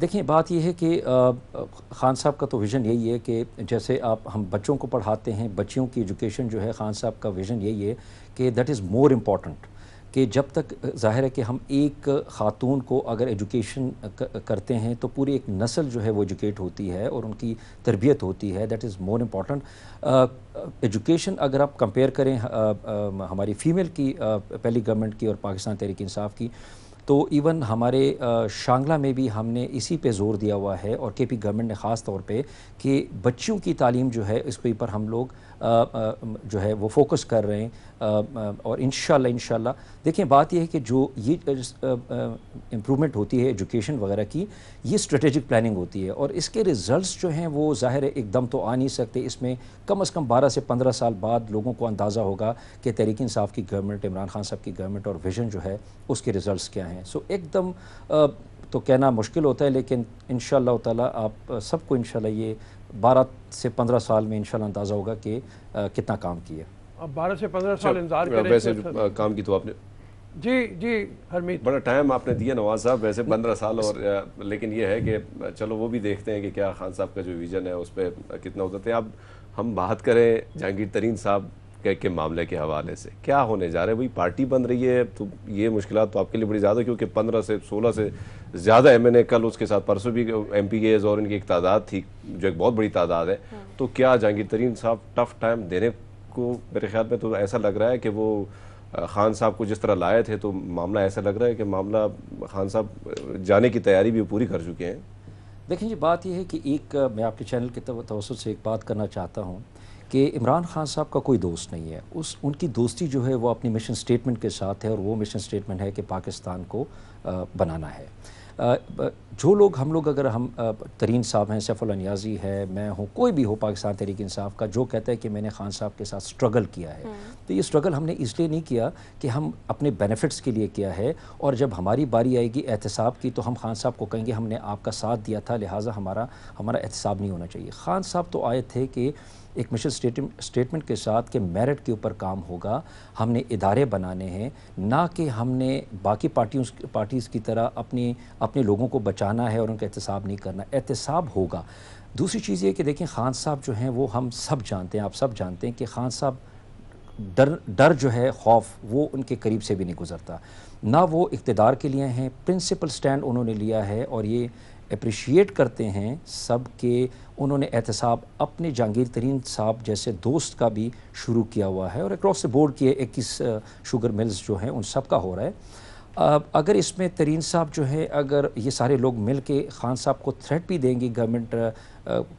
देखिए बात यह है कि खान साहब का तो विज़न यही है कि जैसे आप हम बच्चों को पढ़ाते हैं बच्चियों की एजुकेशन जो है खान साहब का विज़न यही है कि दैट इज़ मोर इम्पॉर्टेंट कि जब तक जाहिर है कि हम एक ख़ातून को अगर एजुकेशन करते हैं तो पूरी एक नस्ल जो है वो एजुकेट होती है और उनकी तरबियत होती है that is more important education अगर आप कंपेयर करें uh, uh, हमारी फ़ीमेल की uh, पहली गवर्नमेंट की और पाकिस्तान तहरीक इंसाफ की तो इवन हमारे शांगला में भी हमने इसी पे ज़ोर दिया हुआ है और के पी गवर्नमेंट ने ख़ास तौर पर कि बच्चियों की तालीम जो है इसके ऊपर हम लोग जो है वो फोकस कर रहे हैं और इन शाला देखें बात यह है कि जो ये इम्प्रूवमेंट होती है एजुकेशन वगैरह की ये स्ट्रेटेजिक प्लानिंग होती है और इसके रिजल्ट्स जो हैं वो ज़ाहिर है एकदम तो आ नहीं सकते इसमें कम अज़ कम बारह से पंद्रह साल बाद लोगों को अंदाज़ा होगा कि तहरीक इंसाफ की गवर्नमेंट इमरान खान साहब की गवर्नमेंट और विजन जो है उसके रिजल्ट क्या हैं सो एकदम तो कहना मुश्किल होता है लेकिन इन ताला आप सबको इन ये बारह से पंद्रह साल में इनशाला अंदाज़ा होगा कि कितना काम किया अब बारह से पंद्रह अच्छा, साल इंतजार करें वैसे काम की तो आपने जी जी हरमीत बड़ा टाइम आपने दिया नवाज साहब वैसे पंद्रह साल और लेकिन ये है कि चलो वो भी देखते हैं कि क्या खान साहब का जो विज़न है उस पर कितना उतरते हैं अब हम बात करें जहांगीर तरीन साहब के, के मामले के हवाले से क्या होने जा रहे हैं वही पार्टी बन रही है तो ये मुश्किल तो आपके लिए बड़ी ज़्यादा क्योंकि पंद्रह से सोलह से ज़्यादा एम एन ए कल उसके साथ परसों भी एम पी एज और इनकी एक तादाद थी जो एक बहुत बड़ी तादाद है हाँ। तो क्या जहांगीर तरीन साहब टफ टाइम देने को मेरे ख्याल में तो ऐसा लग रहा है कि वो खान साहब को जिस तरह लाए थे तो मामला ऐसा लग रहा है कि मामला खान साहब जाने की तैयारी भी पूरी कर चुके हैं देखिए जी बात यह है कि एक मैं आपके चैनल के तवसत से एक बात करना चाहता हूँ कि इमरान खान साहब का कोई दोस्त नहीं है उस उनकी दोस्ती जो है वो अपनी मिशन स्टेटमेंट के साथ है और वो मिशन स्टेटमेंट है कि पाकिस्तान को बनाना है जो लोग हम लोग अगर हम तरीन साहब हैं सैफुल न्याजी है मैं हूँ कोई भी हो पाकिस्तान तहरीक इंसाफ का जो कहता है कि मैंने खान साहब के साथ स्ट्रगल किया है हम्म। तो ये स्ट्रगल हमने इसलिए नहीं किया कि हम अपने बेनिफिट्स के लिए किया है और जब हमारी बारी आएगी एहतसाब की तो हम खान साहब को कहेंगे हमने आपका साथ दिया था लिहाजा हमारा हमारा एहतसाब नहीं होना चाहिए खान साहब तो आए थे कि एक मिशन स्टेटमेंट के साथ कि मेरिट के ऊपर काम होगा हमने इदारे बनाने हैं ना कि हमने बाकी पार्टियों पार्टीज़ की तरह अपनी अपने लोगों को बचाना है और उनका एहतसाब नहीं करना एहतसाब होगा दूसरी चीज़ ये कि देखें खान साहब जो हैं वो हम सब जानते हैं आप सब जानते हैं कि खान साहब डर डर जो है खौफ वो उनके करीब से भी नहीं गुजरता ना वो इकतदार के लिए हैं प्रिंसिपल स्टैंड उन्होंने लिया है और ये अप्रिशिएट करते हैं सब के उन्होंने एहतसाब अपने जहांगीर तरीन साहब जैसे दोस्त का भी शुरू किया हुआ है और अक्रॉस द बोर्ड किए इक्कीस शुगर मिल्स जो हैं उन सब का हो रहा है अगर इसमें तरीन साहब जो है अगर ये सारे लोग मिल के खान साहब को थ्रेट भी देंगे गवर्नमेंट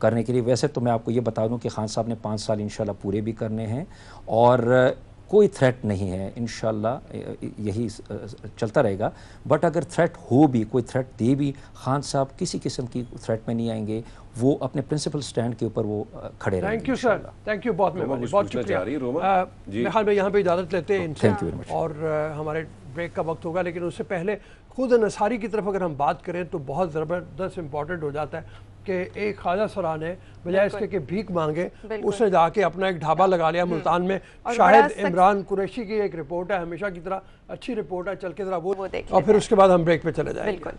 करने के लिए वैसे तो मैं आपको ये बता दूं कि खान साहब ने पाँच साल इन पूरे भी करने हैं और कोई थ्रेट नहीं है इन यही चलता रहेगा बट अगर थ्रेट हो भी कोई थ्रेट दे भी खान साहब किसी किस्म की थ्रेट में नहीं आएंगे वो अपने प्रिंसिपल स्टैंड के ऊपर वो खड़े thank you sir thank you बहुत बहुत शुक्रिया में यहाँ पे इजाज़त लेते हैं थैंक यू और हमारे ब्रेक का वक्त होगा लेकिन उससे पहले खुद नसारी की तरफ अगर हम बात करें तो बहुत ज़बरदस्त इंपॉर्टेंट हो जाता है कि एक खाजा सरा ने बजाय इसके कि भीख मांगे उसने जाके अपना एक ढाबा लगा लिया हम्म। मुल्तान में शायद इमरान कुरैशी की एक रिपोर्ट है हमेशा की तरह अच्छी रिपोर्ट है चल के जरा वो, वो और फिर उसके बाद हम ब्रेक पे चले जाएंगे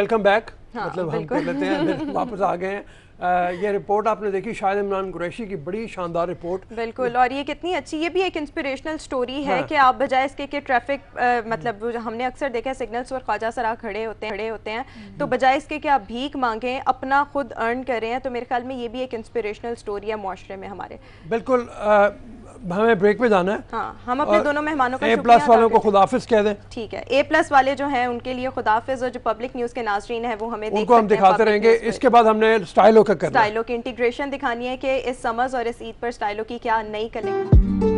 वेलकम बैक uh, हाँ, मतलब हम लेते हैं वापस आ गए हैं ये रिपोर्ट आपने देखी शायद इमरान कुरैशी की बड़ी शानदार रिपोर्ट बिल्कुल और ये कितनी अच्छी ये भी एक इंस्पिरेशनल स्टोरी है हाँ। कि आप बजाय इसके कि ट्रैफिक मतलब हमने अक्सर देखा है सिग्नल्स पर ख्वाजा सरा खड़े होते हैं खड़े होते हैं हम्म। तो बजाय इसके कि आप भीख मांगें अपना खुद अर्न करें तो मेरे ख्याल में ये भी एक इंस्परेशनल स्टोरी है माशरे में हमारे बिल्कुल हमें ब्रेक पे जाना है हाँ, हम अपने दोनों मेहमानों का ए प्लस वालों को खुदाफिज कह दें ठीक है ए प्लस वाले जो हैं उनके लिए खुदाफिज और जो पब्लिक न्यूज़ के नाजरीन है वो हमें उनको हम दिखाते रहेंगे इसके बाद हमने स्टाइलो का स्टाइलो की इंटीग्रेशन दिखानी है की इस समझ और इस ईद पर स्टाइलो की क्या नई कलेक्शन